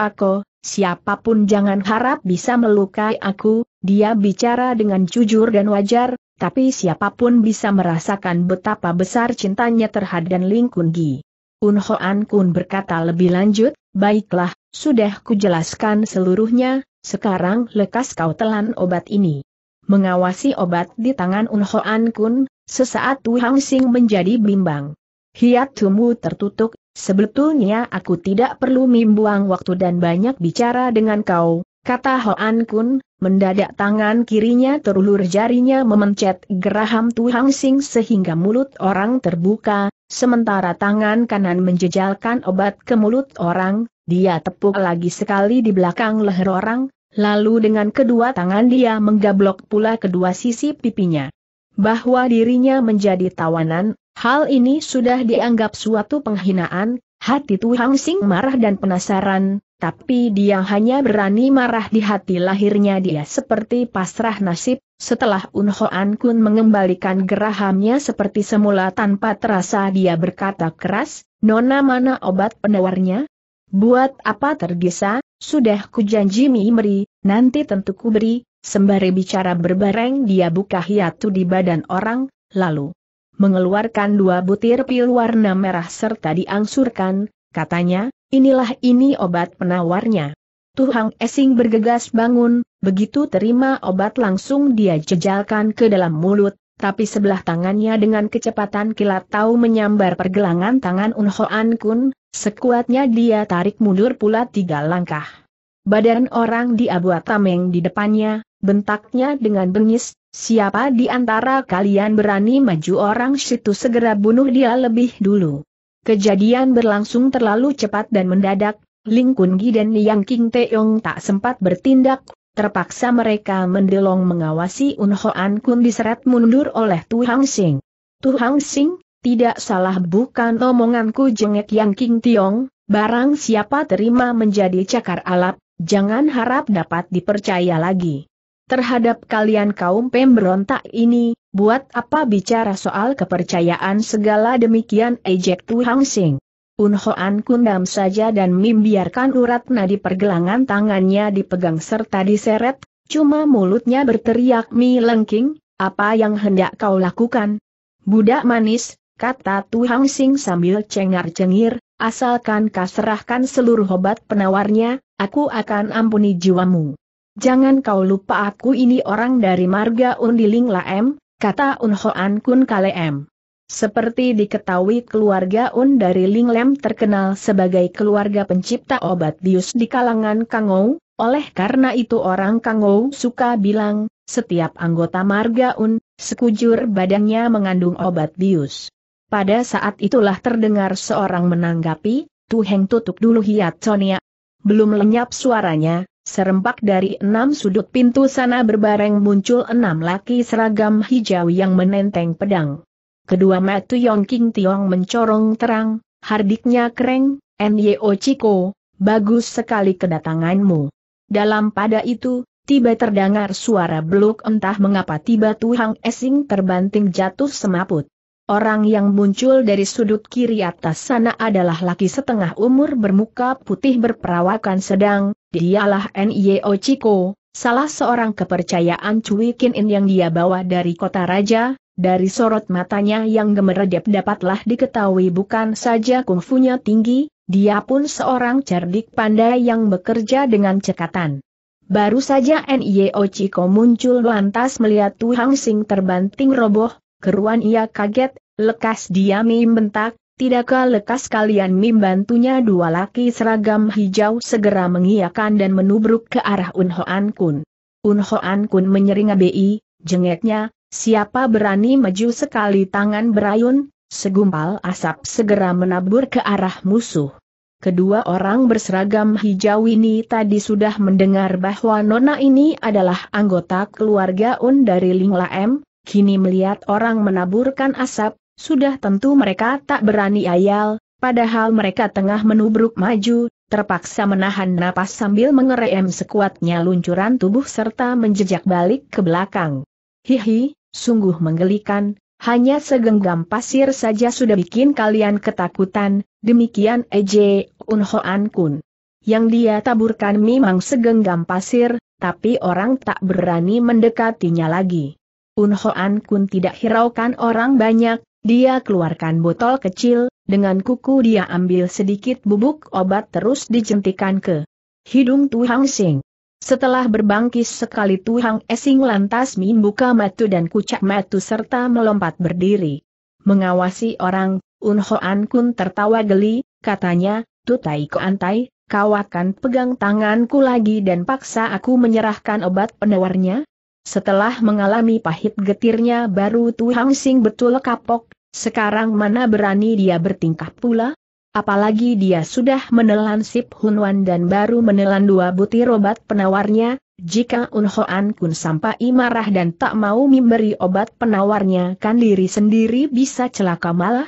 Speaker 1: siapapun jangan harap bisa melukai aku, dia bicara dengan jujur dan wajar, tapi siapapun bisa merasakan betapa besar cintanya terhadap Ling Gi. Hoan Kun berkata lebih lanjut, baiklah, sudah kujelaskan seluruhnya, sekarang lekas kau telan obat ini. Mengawasi obat di tangan Unhoan Kun, sesaat Tu Hang Sing menjadi bimbang. Hiat tumu tertutup, sebetulnya aku tidak perlu membuang waktu dan banyak bicara dengan kau, kata Hoan Kun, mendadak tangan kirinya terulur jarinya memencet geraham Tu Hang Sing sehingga mulut orang terbuka, Sementara tangan kanan menjejalkan obat ke mulut orang, dia tepuk lagi sekali di belakang leher orang, lalu dengan kedua tangan dia menggablok pula kedua sisi pipinya. Bahwa dirinya menjadi tawanan, hal ini sudah dianggap suatu penghinaan, hati Tuhang Sing marah dan penasaran, tapi dia hanya berani marah di hati lahirnya dia seperti pasrah nasib, setelah Hoan Kun mengembalikan gerahamnya seperti semula tanpa terasa dia berkata keras, Nona mana obat penawarnya? Buat apa tergesa, sudah kujanji Mimri, nanti tentu kuberi, sembari bicara berbareng dia buka hiatu di badan orang, lalu mengeluarkan dua butir pil warna merah serta diangsurkan, katanya, Inilah ini obat penawarnya. Tuhang Esing bergegas bangun, begitu terima obat langsung dia jejalkan ke dalam mulut, tapi sebelah tangannya dengan kecepatan kilat tahu menyambar pergelangan tangan Unhoan Kun, sekuatnya dia tarik mundur pula tiga langkah. Badan orang di abu tameng di depannya, bentaknya dengan bengis, siapa di antara kalian berani maju orang situ segera bunuh dia lebih dulu. Kejadian berlangsung terlalu cepat dan mendadak, Ling Kun dan Liang King Teong tak sempat bertindak, terpaksa mereka mendelong mengawasi Un Hoan Kun diseret mundur oleh Tu Hang Sing. Tu Hang Sing, tidak salah bukan omonganku jengek Yang King Tiong, barang siapa terima menjadi cakar alap, jangan harap dapat dipercaya lagi. Terhadap kalian kaum pemberontak ini, Buat apa bicara soal kepercayaan segala demikian ejek Tu Hang Sing? Unhoan kundam saja dan membiarkan urat nadi pergelangan tangannya dipegang serta diseret, cuma mulutnya berteriak mi lengking, apa yang hendak kau lakukan? Budak manis, kata Tu Hang Sing sambil cengar-cengir, asalkan kau serahkan seluruh obat penawarnya, aku akan ampuni jiwamu. Jangan kau lupa aku ini orang dari marga Undiling Laem, kata Un Hoan Kun Kalem. Seperti diketahui keluarga Un dari Ling Lem terkenal sebagai keluarga pencipta obat bius di kalangan Kangou, oleh karena itu orang Kangou suka bilang, setiap anggota marga Un, sekujur badannya mengandung obat bius. Pada saat itulah terdengar seorang menanggapi, Tuheng tutup dulu hiat Sonia. Belum lenyap suaranya, Serempak dari enam sudut pintu sana berbareng muncul enam laki seragam hijau yang menenteng pedang. Kedua mata Yong King Tiong mencorong terang, hardiknya kereng, Nyo Chiko, bagus sekali kedatanganmu. Dalam pada itu, tiba terdengar suara beluk entah mengapa tiba Tuhang Esing terbanting jatuh semaput. Orang yang muncul dari sudut kiri atas sana adalah laki setengah umur bermuka putih berperawakan sedang, Dialah Nio Chiko, salah seorang kepercayaan Cui Kin In yang dia bawa dari kota raja, dari sorot matanya yang gemeredep dapatlah diketahui bukan saja kungfunya tinggi, dia pun seorang cerdik pandai yang bekerja dengan cekatan. Baru saja Nio Chiko muncul lantas melihat Tu Hang Sing terbanting roboh, keruan ia kaget, lekas dia membentak, Tidakkah lekas kalian membantunya dua laki seragam hijau segera mengiakan dan menubruk ke arah Unhoan Kun. Unhoan Kun menyeringa BI, jengeknya, siapa berani maju sekali tangan berayun, segumpal asap segera menabur ke arah musuh. Kedua orang berseragam hijau ini tadi sudah mendengar bahwa Nona ini adalah anggota keluarga Un dari Lingla M, kini melihat orang menaburkan asap, sudah tentu mereka tak berani ayal, padahal mereka tengah menubruk maju, terpaksa menahan napas sambil mengerem sekuatnya luncuran tubuh serta menjejak balik ke belakang. Hihi, sungguh menggelikan, hanya segenggam pasir saja sudah bikin kalian ketakutan, demikian Ej Unhoan Kun. Yang dia taburkan memang segenggam pasir, tapi orang tak berani mendekatinya lagi. Unhoan Kun tidak hiraukan orang banyak, dia keluarkan botol kecil, dengan kuku dia ambil sedikit bubuk obat terus dijentikan ke hidung Tuhang Sing. Setelah berbangkis sekali Tuhang Esing lantas membuka matu dan kucak matu serta melompat berdiri. Mengawasi orang, Un Hoan Kun tertawa geli, katanya, Tutai Ko Antai, kau akan pegang tanganku lagi dan paksa aku menyerahkan obat penawarnya? Setelah mengalami pahit getirnya baru Tu Hang Sing betul kapok, sekarang mana berani dia bertingkah pula? Apalagi dia sudah menelan Sip Hunwan dan baru menelan dua butir obat penawarnya, jika Unhoan Kun sampai marah dan tak mau memberi obat penawarnya kan diri sendiri bisa celaka malah.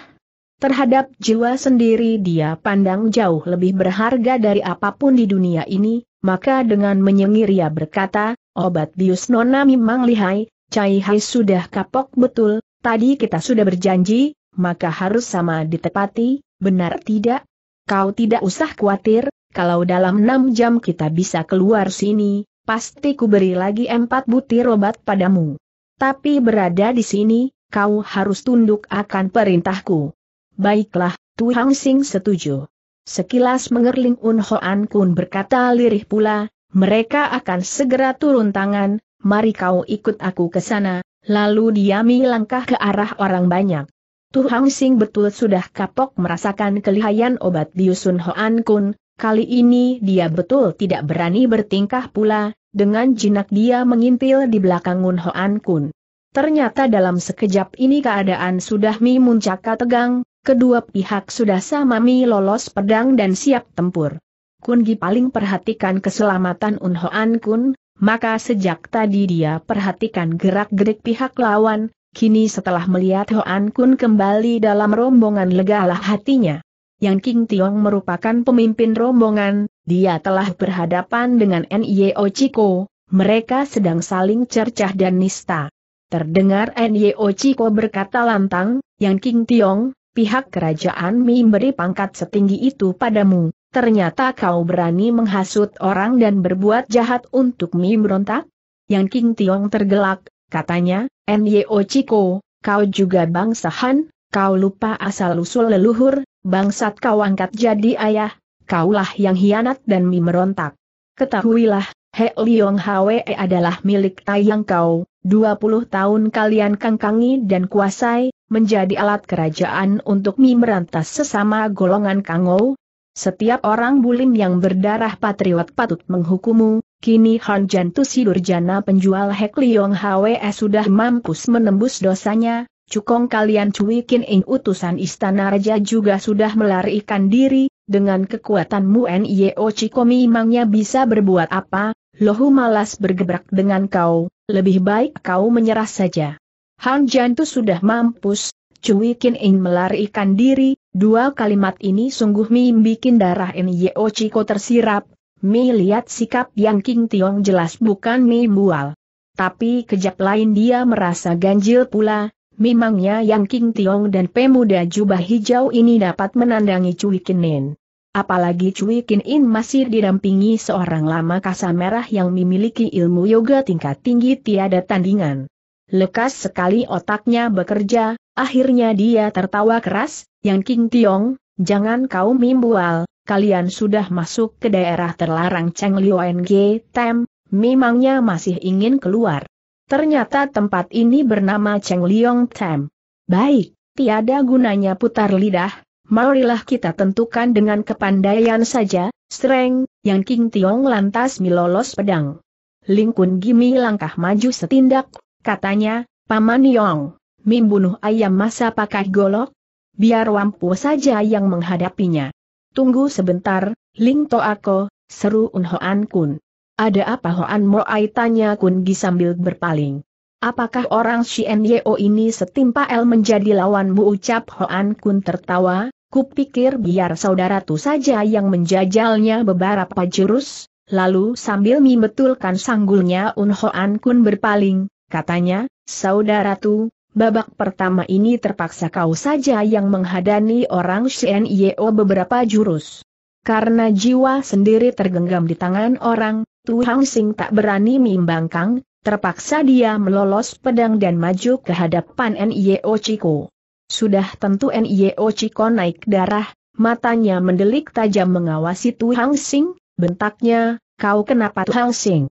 Speaker 1: Terhadap jiwa sendiri dia pandang jauh lebih berharga dari apapun di dunia ini, maka dengan menyengir ia berkata, Obat bius nona memang lihai, Cai Hai sudah kapok betul, tadi kita sudah berjanji, maka harus sama ditepati, benar tidak? Kau tidak usah khawatir, kalau dalam enam jam kita bisa keluar sini, pasti ku beri lagi empat butir obat padamu. Tapi berada di sini, kau harus tunduk akan perintahku. Baiklah, Tu Hang Sing setuju. Sekilas mengerling Un Hoan Kun berkata lirih pula, mereka akan segera turun tangan, mari kau ikut aku ke sana, lalu diami langkah ke arah orang banyak. Tuhan Hang Sing betul sudah kapok merasakan kelihayan obat diusun Hoan Kun, kali ini dia betul tidak berani bertingkah pula, dengan jinak dia mengintil di belakang Ngun Hoan Kun. Ternyata dalam sekejap ini keadaan sudah mi muncaka tegang, kedua pihak sudah sama mi lolos pedang dan siap tempur. Kungi paling perhatikan keselamatan Hoan Kun, maka sejak tadi dia perhatikan gerak-gerik pihak lawan, kini setelah melihat Hoan Kun kembali dalam rombongan legalah hatinya. Yang King Tiong merupakan pemimpin rombongan, dia telah berhadapan dengan N.Y.O. Chiko, mereka sedang saling cercah dan nista. Terdengar N.Y.O. Chiko berkata lantang, Yang King Tiong, pihak kerajaan memberi pangkat setinggi itu padamu, Ternyata kau berani menghasut orang dan berbuat jahat untuk mi berontak? Yang King Tiong tergelak, katanya, Nyo Chiko, kau juga bangsa Han, kau lupa asal-usul leluhur, bangsat kau angkat jadi ayah, kaulah yang hianat dan mi merontak. Ketahuilah, He Liyong Hwe adalah milik tayang kau, 20 tahun kalian kangkangi dan kuasai, menjadi alat kerajaan untuk mi merantas sesama golongan kangou, setiap orang bulim yang berdarah patriot patut menghukumu, kini Han Jantu Durjana penjual Hek Liong Hwe sudah mampus menembus dosanya, Cukong kalian Kin ing utusan istana raja juga sudah melarikan diri, dengan kekuatanmu Nio Cikomi imangnya bisa berbuat apa, lohu malas bergebrak dengan kau, lebih baik kau menyerah saja. Han Jantu sudah mampus, Cui Kin melarikan diri, dua kalimat ini sungguh Mi bikin darah Nyo Chiko tersirap, Mi lihat sikap yang King Tiong jelas bukan Mi mual. Tapi kejap lain dia merasa ganjil pula, memangnya yang King Tiong dan pemuda jubah hijau ini dapat menandangi Cui Kin In. Apalagi Cui Kin In masih didampingi seorang lama kasa merah yang memiliki ilmu yoga tingkat tinggi tiada tandingan. Lekas sekali otaknya bekerja, akhirnya dia tertawa keras, Yang King Tiong, jangan kau mimbual, kalian sudah masuk ke daerah terlarang Cheng Liuen Tem, memangnya masih ingin keluar. Ternyata tempat ini bernama Cheng Liong Tem. Baik, tiada gunanya putar lidah, marilah kita tentukan dengan kepandaian saja, Sreng, Yang King Tiong lantas milolos pedang. Lingkun Gimi langkah maju setindak, Katanya, Paman Yong, Mim bunuh ayam masa pakai golok? Biar Wampu saja yang menghadapinya. Tunggu sebentar, Ling To Ako, seru Un Hoan Kun. Ada apa Hoan Ai tanya Kun Gi sambil berpaling. Apakah orang Shien Yeo ini setimpa El menjadi lawanmu ucap Hoan Kun tertawa, kupikir biar saudara tu saja yang menjajalnya beberapa jurus, lalu sambil membetulkan sanggulnya Un Hoan Kun berpaling, katanya, saudara saudaraku, babak pertama ini terpaksa kau saja yang menghadani orang Shen Yeo beberapa jurus. Karena jiwa sendiri tergenggam di tangan orang, Tu Hang Sing tak berani mimbangkang, terpaksa dia melolos pedang dan maju ke hadapan Nio Chiko. Sudah tentu Nio Chiko naik darah, matanya mendelik tajam mengawasi Tu Hang Sing, bentaknya, kau kenapa Tu Hang Sing?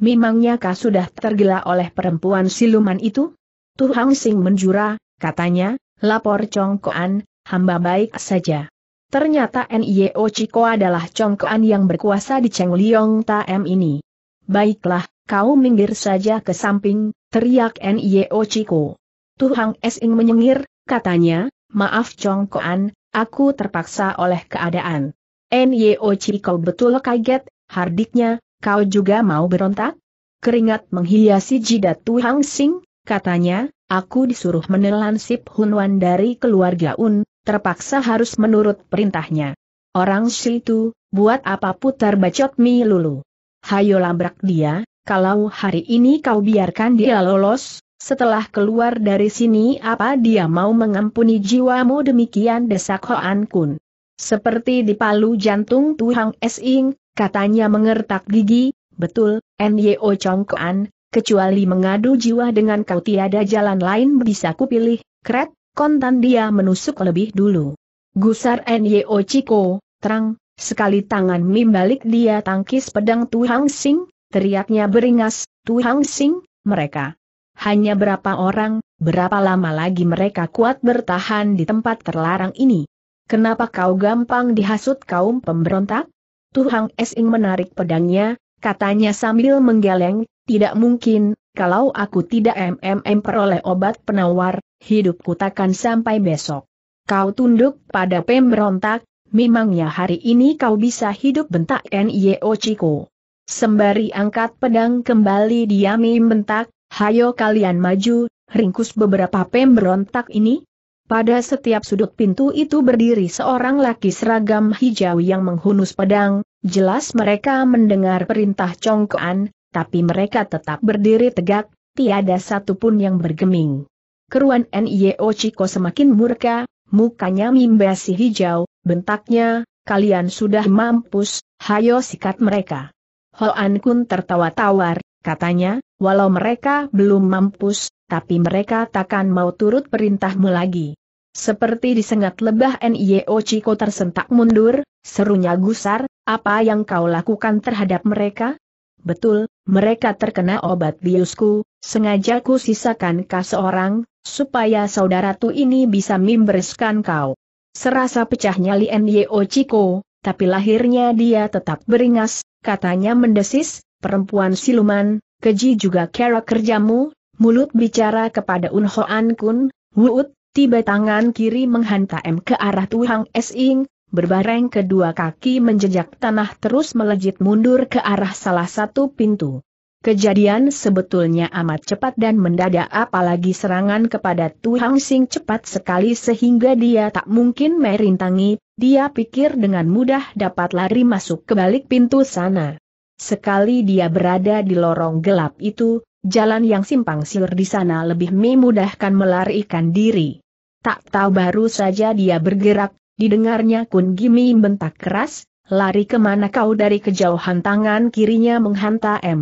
Speaker 1: memangnya kau sudah tergila oleh perempuan siluman itu? Tu Hang Sing menjura, katanya, lapor Congkoan, hamba baik saja. Ternyata N.I.O. Chiko adalah Congkoan yang berkuasa di Cheng Liong ini. Baiklah, kau minggir saja ke samping, teriak N.I.O. Chiko. Tu Hang Sing menyengir, katanya, maaf Congkoan, aku terpaksa oleh keadaan. N.Y.O. Chiko betul kaget, hardiknya, kau juga mau berontak? Keringat menghiasi jidat Tu Hang Sing, katanya, aku disuruh menelan Sip Hunwan dari keluarga Un, terpaksa harus menurut perintahnya. Orang situ, buat apa putar bacot mi lulu? Hayo labrak dia, kalau hari ini kau biarkan dia lolos, setelah keluar dari sini apa dia mau mengampuni jiwamu demikian desak Hoan Kun. Seperti dipalu jantung Tu Tuhang Sing. Katanya mengertak gigi, betul, Nyo Chongkoan, kecuali mengadu jiwa dengan kau tiada jalan lain bisa kupilih, kret, kontan dia menusuk lebih dulu. Gusar Nyo Chiko, terang, sekali tangan Mim balik dia tangkis pedang Hang Sing, teriaknya beringas, Hang Sing, mereka. Hanya berapa orang, berapa lama lagi mereka kuat bertahan di tempat terlarang ini? Kenapa kau gampang dihasut kaum pemberontak? Tuhang Esing menarik pedangnya, katanya sambil menggeleng, tidak mungkin, kalau aku tidak MMM peroleh obat penawar, hidupku takkan sampai besok. Kau tunduk pada pemberontak, memangnya hari ini kau bisa hidup bentak N.I.O. Ciko. Sembari angkat pedang kembali diami bentak, hayo kalian maju, ringkus beberapa pemberontak ini, pada setiap sudut pintu itu berdiri seorang laki seragam hijau yang menghunus pedang, jelas mereka mendengar perintah congkoan, tapi mereka tetap berdiri tegak, tiada satupun yang bergeming. Keruan N.I.O. Chiko semakin murka, mukanya mimbasi hijau, bentaknya, kalian sudah mampus, hayo sikat mereka. Hoan Kun tertawa tawar, katanya, walau mereka belum mampus, tapi mereka takkan mau turut perintahmu lagi. Seperti disengat lebah Nio Ciko tersentak mundur, serunya gusar, apa yang kau lakukan terhadap mereka? Betul, mereka terkena obat biusku, sengaja ku sisakan kau seorang, supaya saudara tu ini bisa membereskan kau. Serasa pecahnya Li Nio Ciko, tapi lahirnya dia tetap beringas, katanya mendesis, perempuan siluman, keji juga cara kerjamu, mulut bicara kepada Unhoan Kun, Wuut, Tiba tangan kiri menghantam ke arah Tuhang Esing, berbareng kedua kaki menjejak tanah terus melejit mundur ke arah salah satu pintu. Kejadian sebetulnya amat cepat dan mendadak apalagi serangan kepada Tuhang Sing cepat sekali sehingga dia tak mungkin merintangi, dia pikir dengan mudah dapat lari masuk ke balik pintu sana. Sekali dia berada di lorong gelap itu, Jalan yang simpang siur di sana lebih memudahkan melarikan diri. Tak tahu baru saja dia bergerak, didengarnya Kun Gimi bentak keras, lari kemana kau dari kejauhan tangan kirinya menghantam M.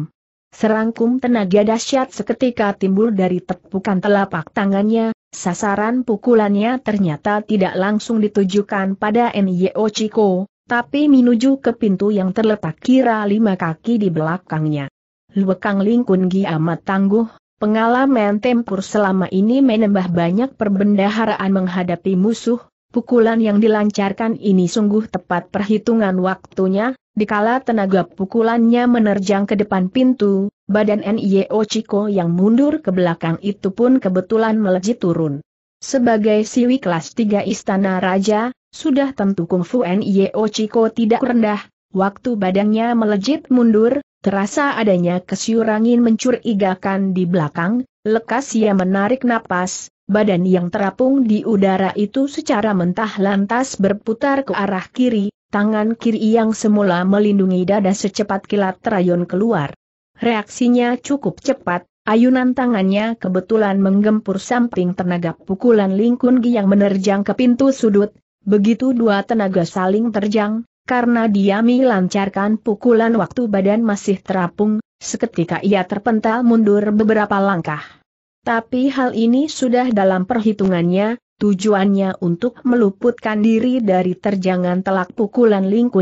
Speaker 1: Serangkum tenaga dahsyat seketika timbul dari tepukan telapak tangannya, sasaran pukulannya ternyata tidak langsung ditujukan pada Nyo Chiko, tapi menuju ke pintu yang terletak kira lima kaki di belakangnya. Luekang Lingkun Gi amat tangguh, pengalaman tempur selama ini menambah banyak perbendaharaan menghadapi musuh, pukulan yang dilancarkan ini sungguh tepat perhitungan waktunya, dikala tenaga pukulannya menerjang ke depan pintu, badan N.I.O. Chiko yang mundur ke belakang itu pun kebetulan melejit turun. Sebagai siwi kelas 3 Istana Raja, sudah tentu kungfu N.I.O. Chiko tidak rendah, waktu badannya melejit mundur, Terasa adanya kesyurangin mencurigakan di belakang, lekas ia menarik napas, badan yang terapung di udara itu secara mentah lantas berputar ke arah kiri, tangan kiri yang semula melindungi dada secepat kilat terayun keluar. Reaksinya cukup cepat, ayunan tangannya kebetulan menggempur samping tenaga pukulan lingkungi yang menerjang ke pintu sudut, begitu dua tenaga saling terjang, karena dia melancarkan pukulan waktu badan masih terapung, seketika ia terpental mundur beberapa langkah. Tapi hal ini sudah dalam perhitungannya, tujuannya untuk meluputkan diri dari terjangan telak pukulan Ling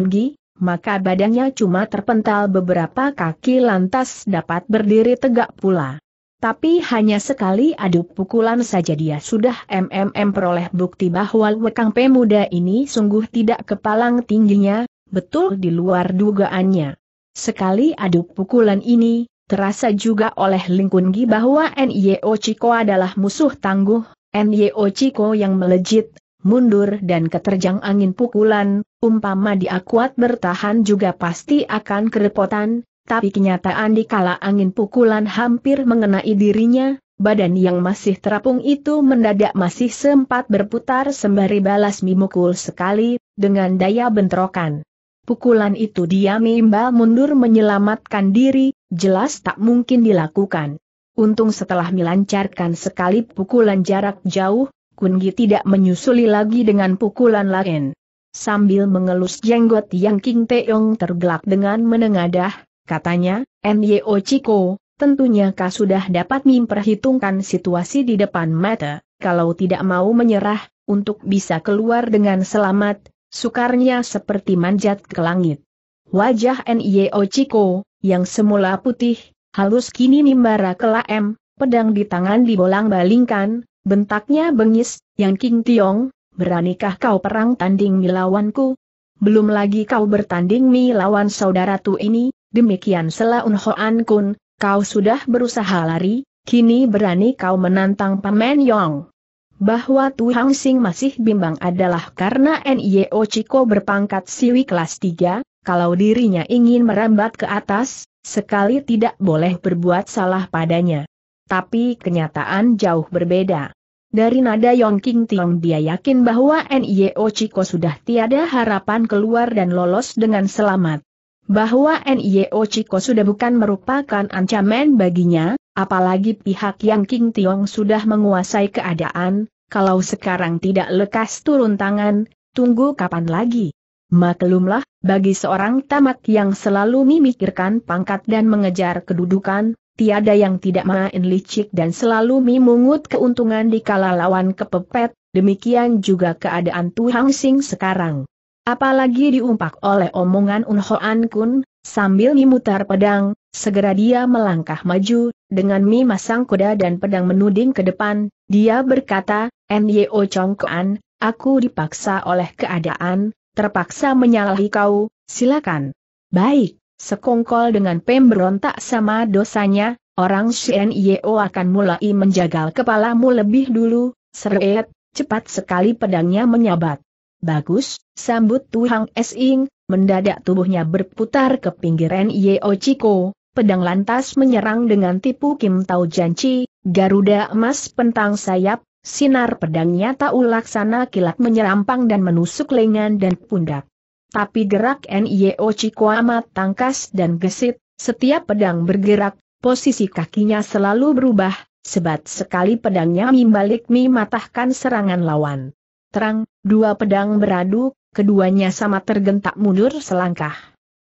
Speaker 1: maka badannya cuma terpental beberapa kaki lantas dapat berdiri tegak pula. Tapi hanya sekali adu pukulan saja dia sudah MMM peroleh bukti bahwa Wekang Pemuda ini sungguh tidak kepalang tingginya, betul di luar dugaannya. Sekali adu pukulan ini, terasa juga oleh Lingkungi bahwa N.Y.O. Chiko adalah musuh tangguh, N.Y.O. Chiko yang melejit, mundur dan keterjang angin pukulan, umpama dia kuat bertahan juga pasti akan kerepotan, tapi kenyataan di kala angin pukulan hampir mengenai dirinya, badan yang masih terapung itu mendadak masih sempat berputar sembari balas mimukul sekali, dengan daya bentrokan. Pukulan itu dia mimba mundur menyelamatkan diri, jelas tak mungkin dilakukan. Untung setelah melancarkan sekali pukulan jarak jauh, Kungi tidak menyusuli lagi dengan pukulan lain. Sambil mengelus jenggot yang King Teong tergelak dengan menengadah, Katanya, Nyo Chiko, tentunya kau sudah dapat memperhitungkan situasi di depan mata, kalau tidak mau menyerah, untuk bisa keluar dengan selamat, sukarnya seperti manjat ke langit. Wajah Nyo Chiko, yang semula putih, halus kini nimbara laem, pedang di tangan dibolang-balingkan, bentaknya bengis, yang King Tiong, beranikah kau perang tanding melawanku? Belum lagi kau bertanding milawan saudaraku ini, Demikian selah Unhoan Kun, kau sudah berusaha lari, kini berani kau menantang Paman Yong. Bahwa Tu Hang Sing masih bimbang adalah karena NIO Ciko berpangkat siwi kelas 3, kalau dirinya ingin merambat ke atas, sekali tidak boleh berbuat salah padanya. Tapi kenyataan jauh berbeda. Dari nada Yong King Tiong dia yakin bahwa NIO Ciko sudah tiada harapan keluar dan lolos dengan selamat bahwa NIO Chiko sudah bukan merupakan ancaman baginya, apalagi pihak yang King Tiong sudah menguasai keadaan, kalau sekarang tidak lekas turun tangan, tunggu kapan lagi? Maklumlah, bagi seorang tamak yang selalu memikirkan pangkat dan mengejar kedudukan, tiada yang tidak main licik dan selalu memungut keuntungan di kala lawan kepepet, demikian juga keadaan Tu Hang Sing sekarang. Apalagi diumpak oleh omongan Unhoan Kun, sambil memutar pedang, segera dia melangkah maju, dengan mi masang kuda dan pedang menuding ke depan, dia berkata, Nyo Chongkoan, aku dipaksa oleh keadaan, terpaksa menyalahi kau, silakan. Baik, sekongkol dengan pemberontak sama dosanya, orang Nyo akan mulai menjagal kepalamu lebih dulu, seret, cepat sekali pedangnya menyabat. Bagus, sambut Tuhang Esing, mendadak tubuhnya berputar ke pinggir Nio Chiko, pedang lantas menyerang dengan tipu Kim Tau Janci, Garuda emas pentang sayap, sinar pedangnya tak laksana kilat menyerampang dan menusuk lengan dan pundak. Tapi gerak Nio Chiko amat tangkas dan gesit, setiap pedang bergerak, posisi kakinya selalu berubah, sebat sekali pedangnya mimbalik matahkan serangan lawan terang, dua pedang beradu, keduanya sama tergentak mundur selangkah.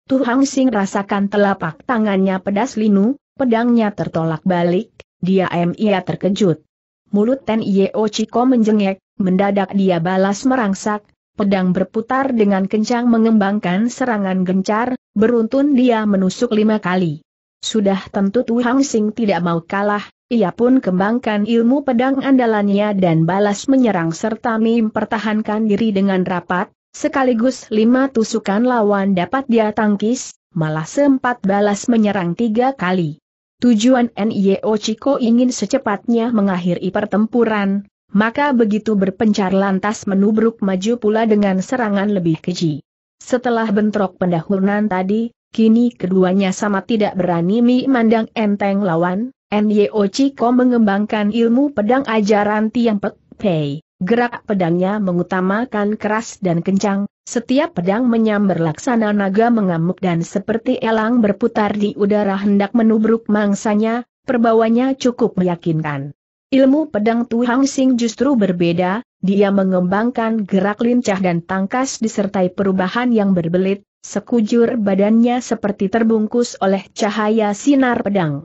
Speaker 1: Tuhang Sing rasakan telapak tangannya pedas linu, pedangnya tertolak balik, dia ia terkejut. Mulut Ten Yeo Chiko menjengek, mendadak dia balas merangsak, pedang berputar dengan kencang mengembangkan serangan gencar, beruntun dia menusuk lima kali. Sudah tentu Tuhang Sing tidak mau kalah, ia pun kembangkan ilmu pedang andalannya dan balas menyerang serta mempertahankan diri dengan rapat, sekaligus lima tusukan lawan dapat dia tangkis, malah sempat balas menyerang tiga kali. Tujuan NIO Chico ingin secepatnya mengakhiri pertempuran, maka begitu berpencar lantas menubruk maju pula dengan serangan lebih keji. Setelah bentrok pendahuluan tadi, kini keduanya sama tidak berani memandang enteng lawan, Nyo Chiko mengembangkan ilmu pedang ajaran Tiang Pek Pei. Gerak pedangnya mengutamakan keras dan kencang, setiap pedang menyambar laksana naga mengamuk dan seperti elang berputar di udara hendak menubruk mangsanya, perbawanya cukup meyakinkan. Ilmu pedang Tuhang Sing justru berbeda, dia mengembangkan gerak lincah dan tangkas disertai perubahan yang berbelit, sekujur badannya seperti terbungkus oleh cahaya sinar pedang.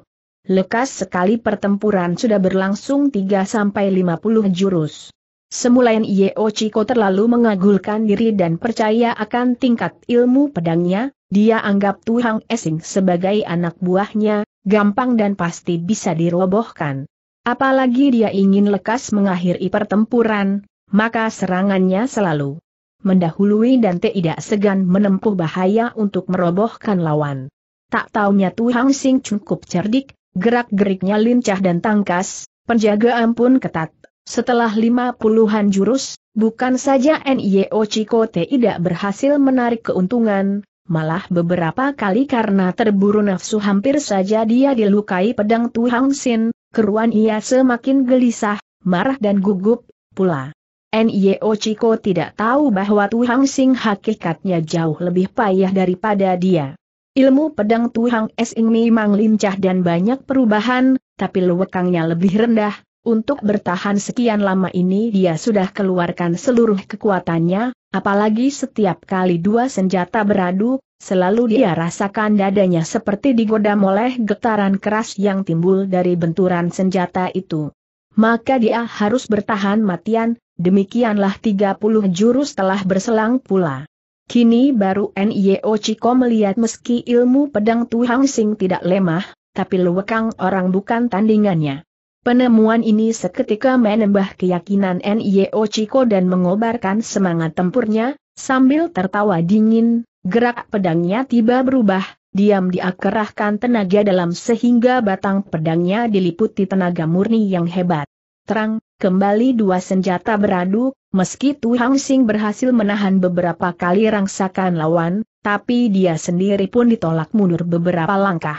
Speaker 1: Lekas sekali pertempuran sudah berlangsung 3-50 jurus. Semulain Yeo Chiko terlalu mengagulkan diri dan percaya akan tingkat ilmu pedangnya, dia anggap Tuhang Esing sebagai anak buahnya, gampang dan pasti bisa dirobohkan. Apalagi dia ingin lekas mengakhiri pertempuran, maka serangannya selalu mendahului dan tidak segan menempuh bahaya untuk merobohkan lawan. Tak taunya Tuhang Sing cukup cerdik, Gerak-geriknya lincah dan tangkas, penjagaan pun ketat. Setelah lima puluhan jurus, bukan saja NIO Ciko tidak berhasil menarik keuntungan, malah beberapa kali karena terburu nafsu hampir saja dia dilukai pedang Tuhang Sin, keruan ia semakin gelisah, marah dan gugup, pula. NIO Chiko tidak tahu bahwa Tuhang Sing hakikatnya jauh lebih payah daripada dia. Ilmu pedang Tuhang Es Ing memang lincah dan banyak perubahan, tapi lewekangnya lebih rendah. Untuk bertahan sekian lama ini dia sudah keluarkan seluruh kekuatannya, apalagi setiap kali dua senjata beradu, selalu dia rasakan dadanya seperti digoda oleh getaran keras yang timbul dari benturan senjata itu. Maka dia harus bertahan matian, demikianlah 30 jurus telah berselang pula. Kini baru Nio Chiko melihat meski ilmu pedang Tuhang Sing tidak lemah, tapi Luwakang orang bukan tandingannya. Penemuan ini seketika menambah keyakinan Nio Chiko dan mengobarkan semangat tempurnya, sambil tertawa dingin, gerak pedangnya tiba berubah, diam diakerahkan tenaga dalam sehingga batang pedangnya diliputi tenaga murni yang hebat. Terang, kembali dua senjata beradu, Meski Tu Hang Sing berhasil menahan beberapa kali rangsakan lawan, tapi dia sendiri pun ditolak mundur beberapa langkah.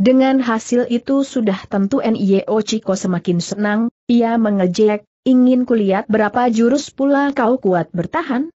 Speaker 1: Dengan hasil itu sudah tentu N.I.O. Chiko semakin senang, ia mengejek, ingin kulihat berapa jurus pula kau kuat bertahan?